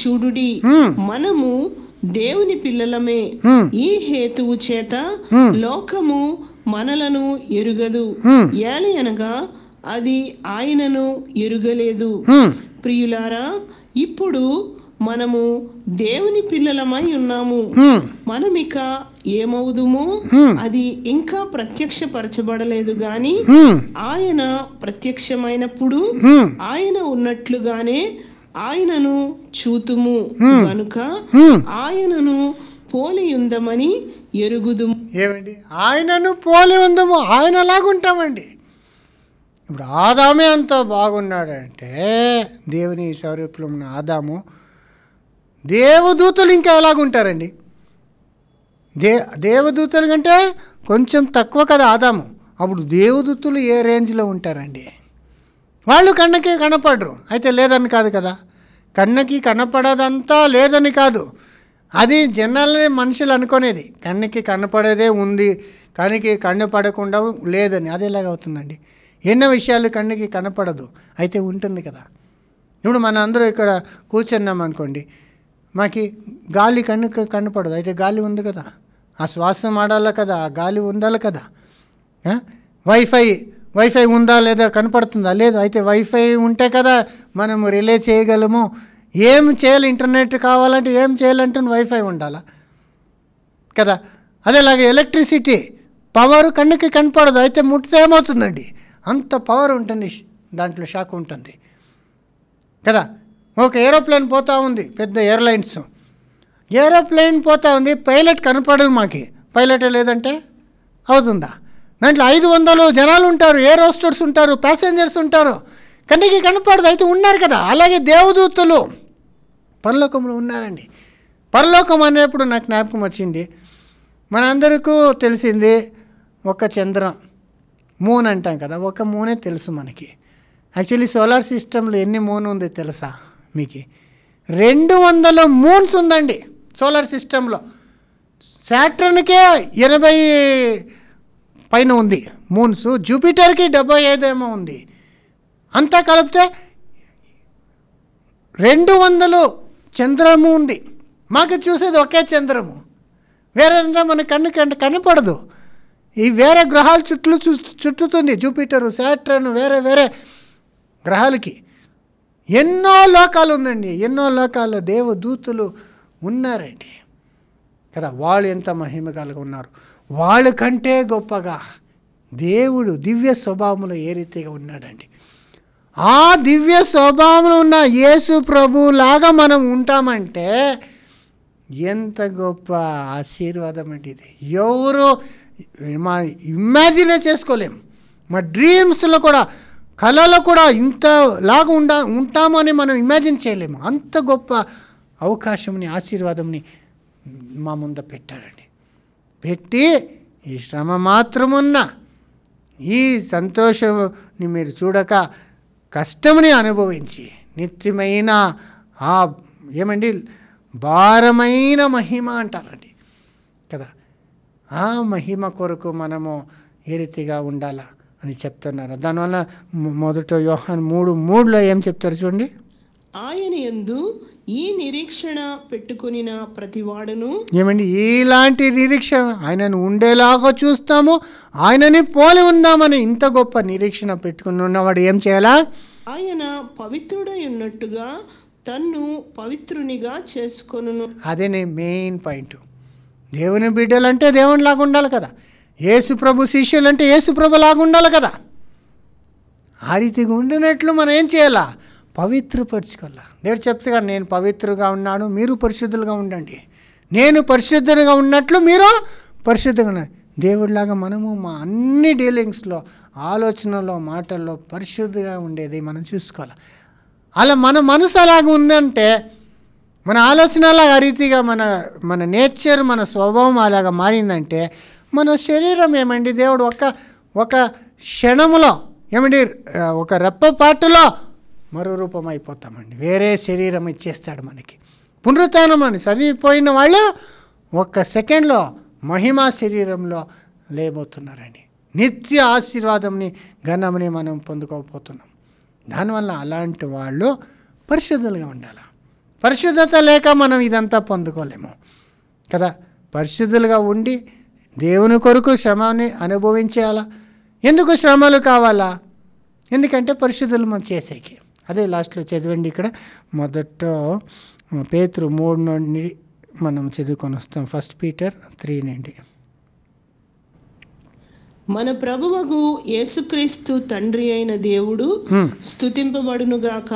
చూడుడి మనము దేవుని పిల్లలమే ఈ హేతువు చేత లోకము మనలను ఎరుగదు ఏలి అనగా అది ఆయనను ఎరుగలేదు ప్రియులారా ఇప్పుడు మనము దేవుని పిల్లలమై ఉన్నాము మనం ఇక ఏమవుదుమో అది ఇంకా ప్రత్యక్షపరచబడలేదు గాని ఆయన ప్రత్యక్షమైనప్పుడు ఆయన ఉన్నట్లుగానే ఆయనను చూతుము కనుక ఆయనను పోలి ఉందమని ఎరుగుదుము ఏమండి ఆయనను పోలి ఉందము ఆయన లాగుంటామండి ఇప్పుడు ఆదామే అంత బాగున్నాడంటే దేవుని స్వరూపంలో ఉన్న ఆదాము దేవదూతలు ఇంకా ఎలాగుంటారండి దే దేవదూతలు కంటే కొంచెం తక్కువ కదా ఆదాము అప్పుడు దేవదూతలు ఏ రేంజ్లో ఉంటారండి వాళ్ళు కన్నకి కనపడరు అయితే లేదని కాదు కదా కన్నకి కనపడదంతా లేదని కాదు అది జనాలనే మనుషులు అనుకునేది కన్నకి కనపడేదే ఉంది కన్నుకి కనపడకుండా లేదని అది ఎలాగవుతుందండి ఎన్నో విషయాలు కన్నకి కనపడదు అయితే ఉంటుంది కదా ఇప్పుడు మన అందరూ ఇక్కడ కూర్చున్నాం అనుకోండి మాకి గాలి కన్ను కనపడదు అయితే గాలి ఉంది కదా ఆ శ్వాసం ఆడాలి కదా ఆ గాలి ఉండాలి కదా వైఫై వైఫై ఉందా లేదా కనపడుతుందా లేదు అయితే వైఫై ఉంటే కదా మనము రిలే చేయగలము ఏం చేయాలి ఇంటర్నెట్ కావాలంటే ఏం చేయాలంటే వైఫై ఉండాలా కదా అదేలాగే ఎలక్ట్రిసిటీ పవర్ కన్నుకి కనపడదు అయితే ముట్టితే ఏమవుతుందండి అంత పవర్ ఉంటుంది దాంట్లో షాక్ ఉంటుంది కదా ఒక ఏరోప్లేన్ పోతూ ఉంది పెద్ద ఎయిర్లైన్స్ ఏరోప్లేన్ పోతూ ఉంది పైలట్ కనపడదు మాకి పైలట్ లేదంటే అవుతుందా దాంట్లో ఐదు వందలు జనాలు ఉంటారు ఎయిర్ రోస్టర్స్ ఉంటారు ప్యాసింజర్స్ ఉంటారు కంటికి కనపడదు అయితే ఉన్నారు కదా అలాగే దేవదూతలు పరలోకంలో ఉన్నారండి పరలోకం అనేప్పుడు నాకు జ్ఞాపకం వచ్చింది మనందరికీ తెలిసింది ఒక చంద్రం మూన్ అంటాం కదా ఒక మూనే తెలుసు మనకి యాక్చువల్లీ సోలార్ సిస్టంలో ఎన్ని మూన్ ఉంది తెలుసా మీకు రెండు వందల మూన్స్ ఉందండి సోలార్ సిస్టంలో శాట్రన్కే ఎనభై పైన ఉంది మూన్స్ జూపిటర్కి డెబ్బై ఐదేమో ఉంది అంతా కలిపితే రెండు వందలు చంద్రము ఉంది మాకు చూసేది ఒకే చంద్రము వేరేదంతా మన కన్ను కంట కనపడదు ఈ వేరే గ్రహాలు చుట్టూ చుట్టుతుంది జూపిటర్ శాట్రన్ వేరే వేరే గ్రహాలకి ఎన్నో లోకాలు ఉందండి ఎన్నో లోకాల్లో దేవదూతులు ఉన్నారండి కదా వాళ్ళు ఎంత మహిమ కలిగి ఉన్నారు వాళ్ళ కంటే గొప్పగా దేవుడు దివ్య స్వభావంలో ఏ రీతిగా ఉన్నాడండి ఆ దివ్య స్వభావంలో ఉన్న యేసు ప్రభులాగా మనం ఉంటామంటే ఎంత గొప్ప ఆశీర్వాదం అండి ఇది ఎవరు మా ఇమాజినే చేసుకోలేం మా డ్రీమ్స్లో కూడా కళలో కూడా ఇంత లాగా ఉండా ఉంటామని మనం ఇమాజిన్ చేయలేము అంత గొప్ప అవకాశంని ఆశీర్వాదంని మా ముంద పెట్టాడండి పెట్టి ఈ శ్రమ మాత్రమున్న ఈ సంతోషంని మీరు చూడక కష్టముని అనుభవించి నిత్యమైన ఆ ఏమండి భారమైన మహిమ అంటారండి కదా ఆ మహిమ కొరకు మనము ఏ రీతిగా ఉండాలా అని చెప్తున్నారు దానివల్ల మొదట యోహాన్ మూడు మూడులో ఏం చెప్తారు చూడండి ఆయన ఎందు ఈ నిరీక్షణ పెట్టుకునిన ప్రతివాడును ఏమండి ఇలాంటి నిరీక్షణ ఆయనను ఉండేలాగా చూస్తాము ఆయనని పోలి ఉందామని ఇంత గొప్ప నిరీక్షణ పెట్టుకుని ఉన్నవాడు ఏం చేయాలా ఆయన పవిత్రుడై ఉన్నట్టుగా తన్ను పవిత్రునిగా చేసుకొను అదేనే మెయిన్ పాయింట్ దేవుని బిడ్డలంటే లాగా ఉండాలి కదా యేసుప్రభు శిష్యులు అంటే యేసుప్రభు లాగా ఉండాలి కదా ఆ రీతిగా ఉండినట్లు మనం ఏం చేయాలా పవిత్రపరచుకోవాలా దేవుడు చెప్తే నేను పవిత్రుగా ఉన్నాను మీరు పరిశుద్ధులుగా ఉండండి నేను పరిశుద్ధంగా ఉన్నట్లు మీరు పరిశుద్ధంగా ఉన్నారు దేవుడిలాగా మనము మా అన్ని డీలింగ్స్లో ఆలోచనలో మాటల్లో పరిశుద్ధిగా ఉండేది మనం చూసుకోవాలి అలా మన మనసు అలాగ ఉందంటే మన ఆలోచన అలాగ రీతిగా మన మన నేచర్ మన స్వభావం అలాగ మారిందంటే మన శరీరం ఏమండి దేవుడు ఒక ఒక క్షణములో ఏమండి ఒక రెప్పపాటులో మరో రూపం అయిపోతామండి వేరే శరీరం ఇచ్చేస్తాడు మనకి పునరుత్నం అని చదివిపోయిన వాళ్ళు ఒక్క సెకండ్లో మహిమా శరీరంలో లేబోతున్నారండి నిత్య ఆశీర్వాదంని ఘనమని మనం పొందుకోకపోతున్నాం దానివల్ల అలాంటి వాళ్ళు పరిశుద్ధులుగా ఉండాలి పరిశుద్ధత లేక మనం ఇదంతా పొందుకోలేము కదా పరిశుద్ధులుగా ఉండి దేవుని కొరకు శ్రమని అనుభవించేయాలా ఎందుకు శ్రమలు కావాలా ఎందుకంటే పరిశుద్ధులు మనం చేసేకి అదే లాస్ట్లో చదివండి ఇక్కడ మొదట పేతృ మూడు నుండి మనం చదువుకొని వస్తాం ఫస్ట్ పీటర్ త్రీ నుండి మన ప్రభువకు యేసుక్రీస్తు తండ్రి అయిన దేవుడు స్థుతింపబడునుగాక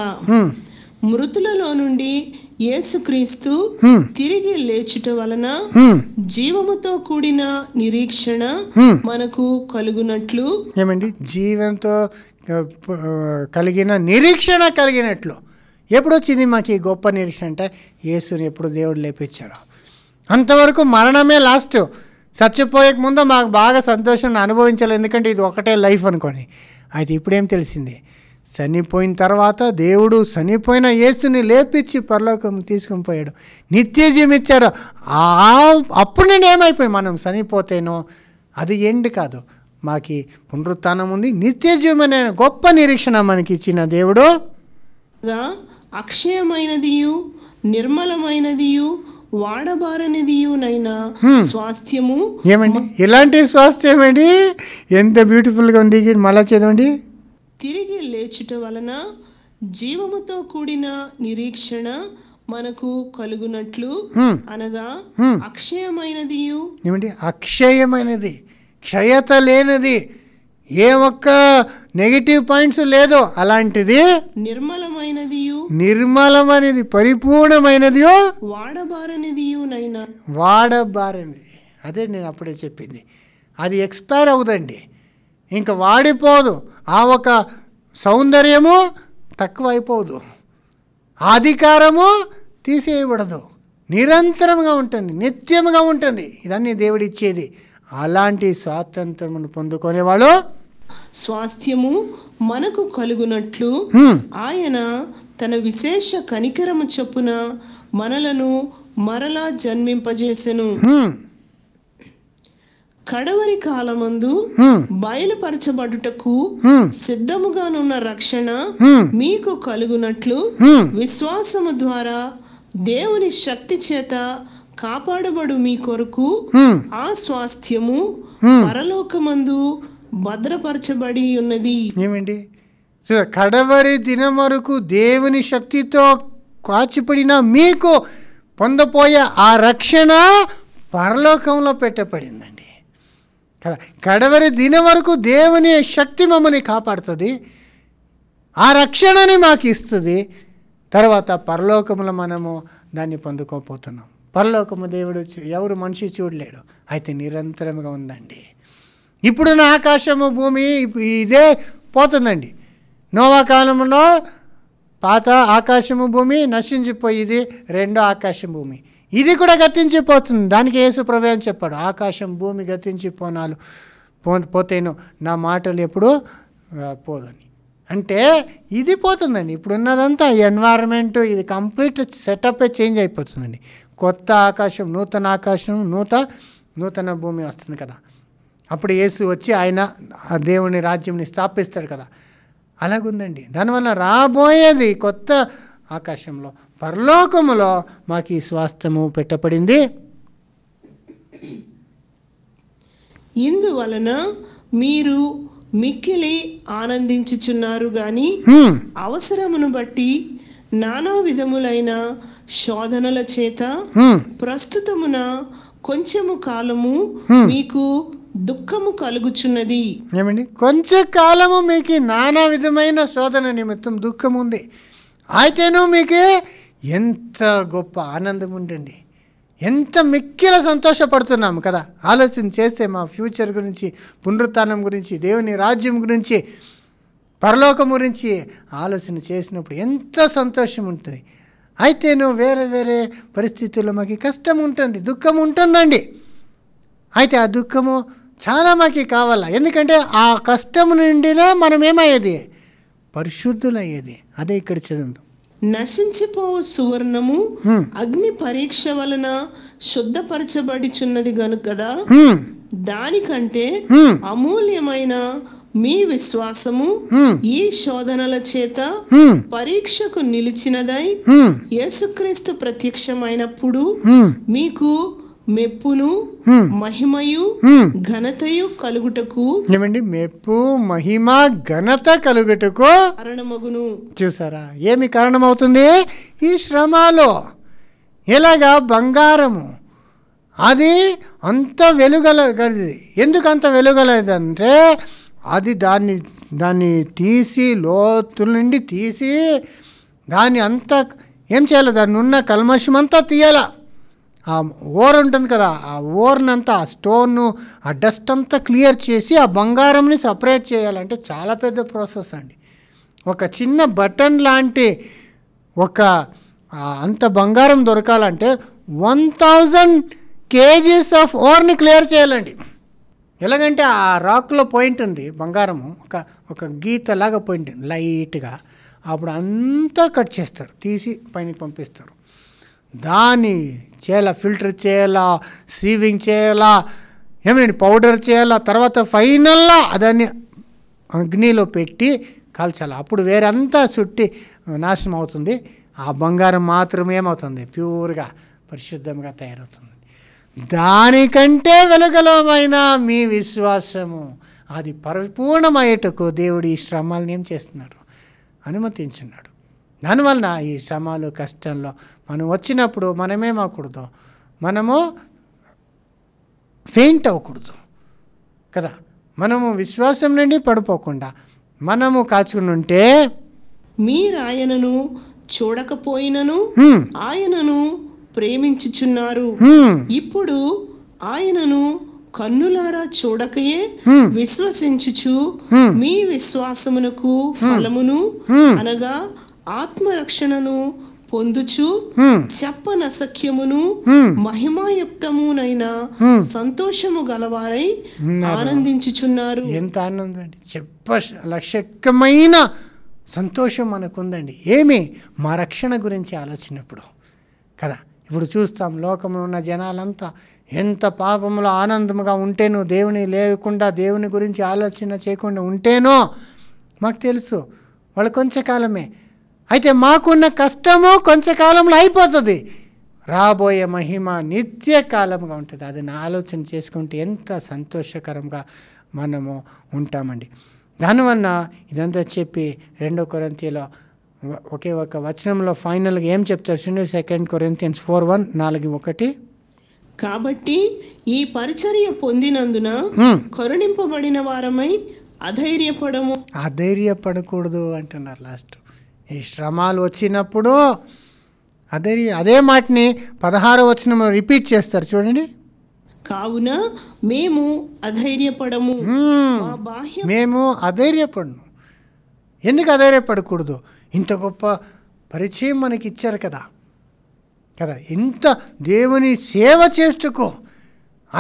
మృతులలో నుండి యేసుక్రీస్తు తిరిగి లేచుట వలన జీవముతో కూడిన నిరీక్షణ మనకు కలుగునట్లు ఏమండి జీవంతో కలిగిన నిరీక్షణ కలిగినట్లు ఎప్పుడు వచ్చింది మాకు ఈ గొప్ప నిరీక్షణ అంటే యేసుని ఎప్పుడు దేవుడు లేపించాడు అంతవరకు మరణమే లాస్ట్ చచ్చిపోయే ముందు మాకు బాగా సంతోషాన్ని అనుభవించాలి ఎందుకంటే ఇది ఒకటే లైఫ్ అనుకోని అయితే ఇప్పుడేం తెలిసిందే చనిపోయిన తర్వాత దేవుడు చనిపోయిన యేసుని లేపించి పరలోకం తీసుకుని పోయాడు నిత్య జీవించాడు అప్పుడు నేను ఏమైపోయి మనం చనిపోతేనో అది ఎండ్ కాదు మాకి పునరుత్నం ఉంది నిత్య జీవమనే గొప్ప నిరీక్షణ మనకి ఇచ్చిన దేవుడు అక్షయమైనదియు నిర్మలమైనదియు వాడబారనిదియునైనా స్వాస్థ్యము ఏమండి ఎలాంటి స్వాస్థ్యం ఏంటి ఎంత బ్యూటిఫుల్గా ఉంది మళ్ళా చదవండి తిరిగి లేచుట వలన జీవముతో కూడిన నిరీక్షణ మనకు కలుగునట్లు అనగా అక్షయమైనది ఏమండి అక్షయమైనది క్షయత లేనిది ఏ ఒక్క నెగిటివ్ పాయింట్స్ లేదు అలాంటిది నిర్మలమైనది నిర్మలమైనది పరిపూర్ణమైనది వాడబారనిది వాడబారనిది అదే నేను అప్పుడే చెప్పింది అది ఎక్స్పైర్ అవుదండి ఇంక వాడిపోదు ఆ ఒక సౌందర్యము తక్కువైపోదు అధికారము తీసేయబడదు నిరంతరంగా ఉంటుంది నిత్యముగా ఉంటుంది ఇదన్నీ దేవుడు ఇచ్చేది అలాంటి స్వాతంత్రమును పొందుకునేవాళ్ళు స్వాస్థ్యము మనకు కలుగునట్లు ఆయన తన విశేష కనికరము చొప్పున మనలను మరలా జన్మింపజేసెను కడవరి కాలమందు బయలుపరచబడుటకు సిద్ధముగానున్న రక్షణ మీకు కలుగునట్లు విశ్వాసము ద్వారా దేవుని శక్తి చేత కాపాడబడు మీ కొరకు ఆ స్వాస్థ్యము పరలోకమందు భద్రపరచబడి ఉన్నది ఏమండి సో కడవరి దినం వరకు దేవుని శక్తితో కాచిపడిన మీకు పొందపోయే ఆ రక్షణ పరలోకంలో పెట్టబడిందండి కదా కడవరి దిన వరకు దేవుని శక్తి మమ్మల్ని కాపాడుతుంది ఆ రక్షణని మాకు ఇస్తుంది తర్వాత పరలోకములు మనము దాన్ని పొందుకోపోతున్నాం పరలోకము దేవుడు ఎవరు మనిషి చూడలేడు అయితే నిరంతరంగా ఉందండి ఇప్పుడున్న ఆకాశము భూమి ఇదే పోతుందండి నోవా కాలంలో పాత ఆకాశము భూమి నశించిపోయేది రెండో ఆకాశం భూమి ఇది కూడా గతించిపోతుంది దానికి యేసు ప్రభు చెప్పాడు ఆకాశం భూమి గతించి పోనాలు పో పోతేను నా మాటలు ఎప్పుడూ పోదని అంటే ఇది పోతుందండి ఇప్పుడు ఉన్నదంతా ఎన్వైరన్మెంట్ ఇది కంప్లీట్ సెటప్ చేంజ్ అయిపోతుందండి కొత్త ఆకాశం నూతన ఆకాశం నూత నూతన భూమి వస్తుంది కదా అప్పుడు యేసు వచ్చి ఆయన ఆ దేవుని రాజ్యంని స్థాపిస్తాడు కదా అలాగుందండి దానివల్ల రాబోయేది కొత్త ఆకాశంలో పరలోకములో మాకు ఈ స్వాస్థ్యము పెట్టబడింది ఇందువలన మీరు మిక్కిలి ఆనందించుచున్నారు గాని అవసరమును బట్టి నానా విధములైన శోధనల చేత ప్రస్తుతమున కొంచెము కాలము మీకు దుఃఖము కలుగుచున్నది ఏమండి కొంచెం కాలము మీకు నానా విధమైన శోధన నిమిత్తం దుఃఖం ఉంది అయితేను మీకు ఎంత గొప్ప ఆనందం ఉండండి ఎంత మిక్కిల సంతోషపడుతున్నాము కదా ఆలోచన చేస్తే మా ఫ్యూచర్ గురించి పునరుత్నం గురించి దేవుని రాజ్యం గురించి పరలోకం గురించి ఆలోచన చేసినప్పుడు ఎంత సంతోషం ఉంటుంది అయితే నువ్వు వేరే వేరే పరిస్థితుల్లో మాకు కష్టం ఉంటుంది దుఃఖం ఉంటుందండి అయితే ఆ దుఃఖము చాలా మాకు కావాలా ఎందుకంటే ఆ కష్టం నుండినే మనం ఏమయ్యేది పరిశుద్ధులయ్యేది అదే ఇక్కడ చదువుతాం నశించిపోవు సువర్ణము అగ్ని పరీక్ష వలన శుద్ధపరచబడిచున్నది గనుకదా దానికంటే అమూల్యమైన మీ విశ్వాసము ఈ శోధనల చేత పరీక్షకు నిలిచినదై యేసుక్రీస్తు ప్రత్యక్షమైనప్పుడు మీకు మెప్పును మహిమయు ఘనతయు కలుగుటకు ఏమండి మెప్పు మహిమ ఘనత కలుగుటకు కారణమగును చూసారా ఏమి కారణమవుతుంది ఈ శ్రమలో ఎలాగా బంగారము అది అంత వెలుగల ఎందుకు అంత వెలుగలదంటే అది దాన్ని దాన్ని తీసి లోతుల నుండి తీసి దాన్ని అంతా ఏం చేయాలి దాన్ని ఉన్న కల్మషం అంతా తీయాలా ఆ ఓర్ ఉంటుంది కదా ఆ ఓర్నంతా ఆ స్టోన్ను ఆ డస్ట్ అంతా క్లియర్ చేసి ఆ బంగారంని సపరేట్ చేయాలంటే చాలా పెద్ద ప్రాసెస్ అండి ఒక చిన్న బటన్ లాంటి ఒక అంత బంగారం దొరకాలంటే వన్ థౌజండ్ కేజీస్ ఆఫ్ ఓర్ని క్లియర్ చేయాలండి ఎలాగంటే ఆ రాక్లో పాయింట్ ఉంది బంగారము ఒక ఒక గీతలాగా పాయింట్ లైట్గా అప్పుడు అంతా కట్ చేస్తారు తీసి పైనకి పంపిస్తారు దాన్ని చేయాలా ఫిల్టర్ చేయాలా సీవింగ్ చేయాలా ఏమైంది పౌడర్ చేయాలా తర్వాత ఫైనల్లా దాన్ని అగ్నిలో పెట్టి కాల్చాలి అప్పుడు వేరంతా చుట్టి నాశనం అవుతుంది ఆ బంగారం మాత్రమే ఏమవుతుంది ప్యూర్గా పరిశుద్ధంగా తయారవుతుంది దానికంటే వెలుగలమైన మీ విశ్వాసము అది పరిపూర్ణమయ్యేటకు దేవుడు ఈ శ్రమాలను ఏం చేస్తున్నాడు అనుమతించున్నాడు దానివల్ల ఈ శ్రమాలు కష్టంలో మనం వచ్చినప్పుడు మనమేమవకూడదు మనము ఫెయింట్ అవ్వకూడదు కదా మనము విశ్వాసం నుండి పడిపోకుండా మనము కాచుకుని ఉంటే మీరు ఆయనను చూడకపోయినను ఆయనను ప్రేమించుచున్నారు ఇప్పుడు ఆయనను కన్నులారా చూడకయే విశ్వసించుచు మీ విశ్వాసమునకు ఫలమును అనగా ఆత్మరక్షణను పొందుచు చెప్పనసఖ్యమును మహిమాయుక్తమునైన సంతోషము గలవారై ఆనందించుచున్నారు ఎంత ఆనందం అండి చెప్ప లక్ష్యమైన సంతోషం మనకుందండి ఏమి మా రక్షణ గురించి ఆలోచనప్పుడు కదా ఇప్పుడు చూస్తాం లోకంలో ఉన్న జనాలంతా ఎంత పాపంలో ఆనందంగా ఉంటేనో దేవుని లేకుండా దేవుని గురించి ఆలోచన చేయకుండా ఉంటేనో మాకు తెలుసు వాళ్ళు కొంచెం కాలమే అయితే మాకున్న కష్టము కొంచెంకాలంలో అయిపోతుంది రాబోయే మహిమ నిత్యకాలంగా ఉంటుంది అది నా ఆలోచన చేసుకుంటే ఎంత సంతోషకరంగా మనము ఉంటామండి దానివల్ల ఇదంతా చెప్పి రెండో కొరంతీలో ఒకే ఒక వచనంలో ఫైనల్గా ఏం చెప్తారు చూడండి సెకండ్ కొరింతియన్స్ ఫోర్ వన్ నాలుగు ఒకటి కాబట్టి ఈ పరిచర్య పొందినందున కరుణింపబడిన వారమై అధైర్యపడము అధైర్యపడకూడదు అంటున్నారు లాస్ట్ ఈ శ్రమాలు వచ్చినప్పుడు అదే అదే మాటని పదహారు వచ్చిన రిపీట్ చేస్తారు చూడండి కావున మేము అధైర్యపడము మేము అధైర్యపడము ఎందుకు అధైర్యపడకూడదు ఇంత గొప్ప పరిచయం మనకి ఇచ్చారు కదా కదా ఇంత దేవుని సేవ చేస్తుకో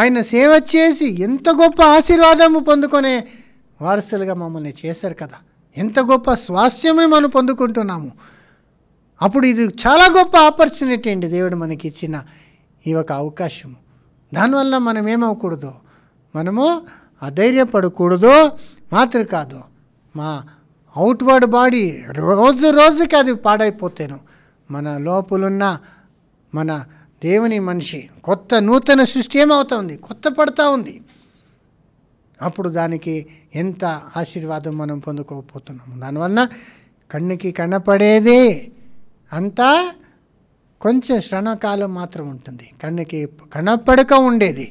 ఆయన సేవ చేసి ఎంత గొప్ప ఆశీర్వాదము పొందుకునే వారసులుగా మమ్మల్ని చేశారు కదా ఎంత గొప్ప స్వాస్యమే మనం పొందుకుంటున్నాము అప్పుడు ఇది చాలా గొప్ప ఆపర్చునిటీ అండి దేవుడు మనకి ఇచ్చిన ఈ ఒక అవకాశము దానివల్ల మనం ఏమవకూడదు మనము అధైర్యపడకూడదు మాత్ర కాదు మా అవుట్వర్డ్ బాడీ రోజు రోజుకి అది పాడైపోతాను మన లోపలున్న మన దేవుని మనిషి కొత్త నూతన సృష్టి ఏమవుతుంది కొత్త పడతా ఉంది అప్పుడు దానికి ఎంత ఆశీర్వాదం మనం పొందుకోకపోతున్నాము దానివల్ల కన్నుకి కనపడేది అంతా కొంచెం శ్రణకాలం మాత్రం ఉంటుంది కన్నుకి కనపడక ఉండేది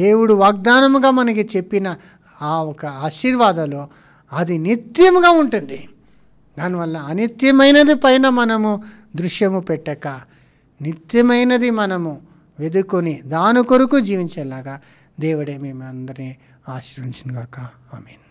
దేవుడు వాగ్దానముగా మనకి చెప్పిన ఆ ఒక ఆశీర్వాదాలు అది నిత్యముగా ఉంటుంది దానివల్ల అనిత్యమైనది పైన మనము దృశ్యము పెట్టక నిత్యమైనది మనము వెదుకొని దాని కొరకు జీవించేలాగా దేవుడే మేము 아시는 신각과 아멘.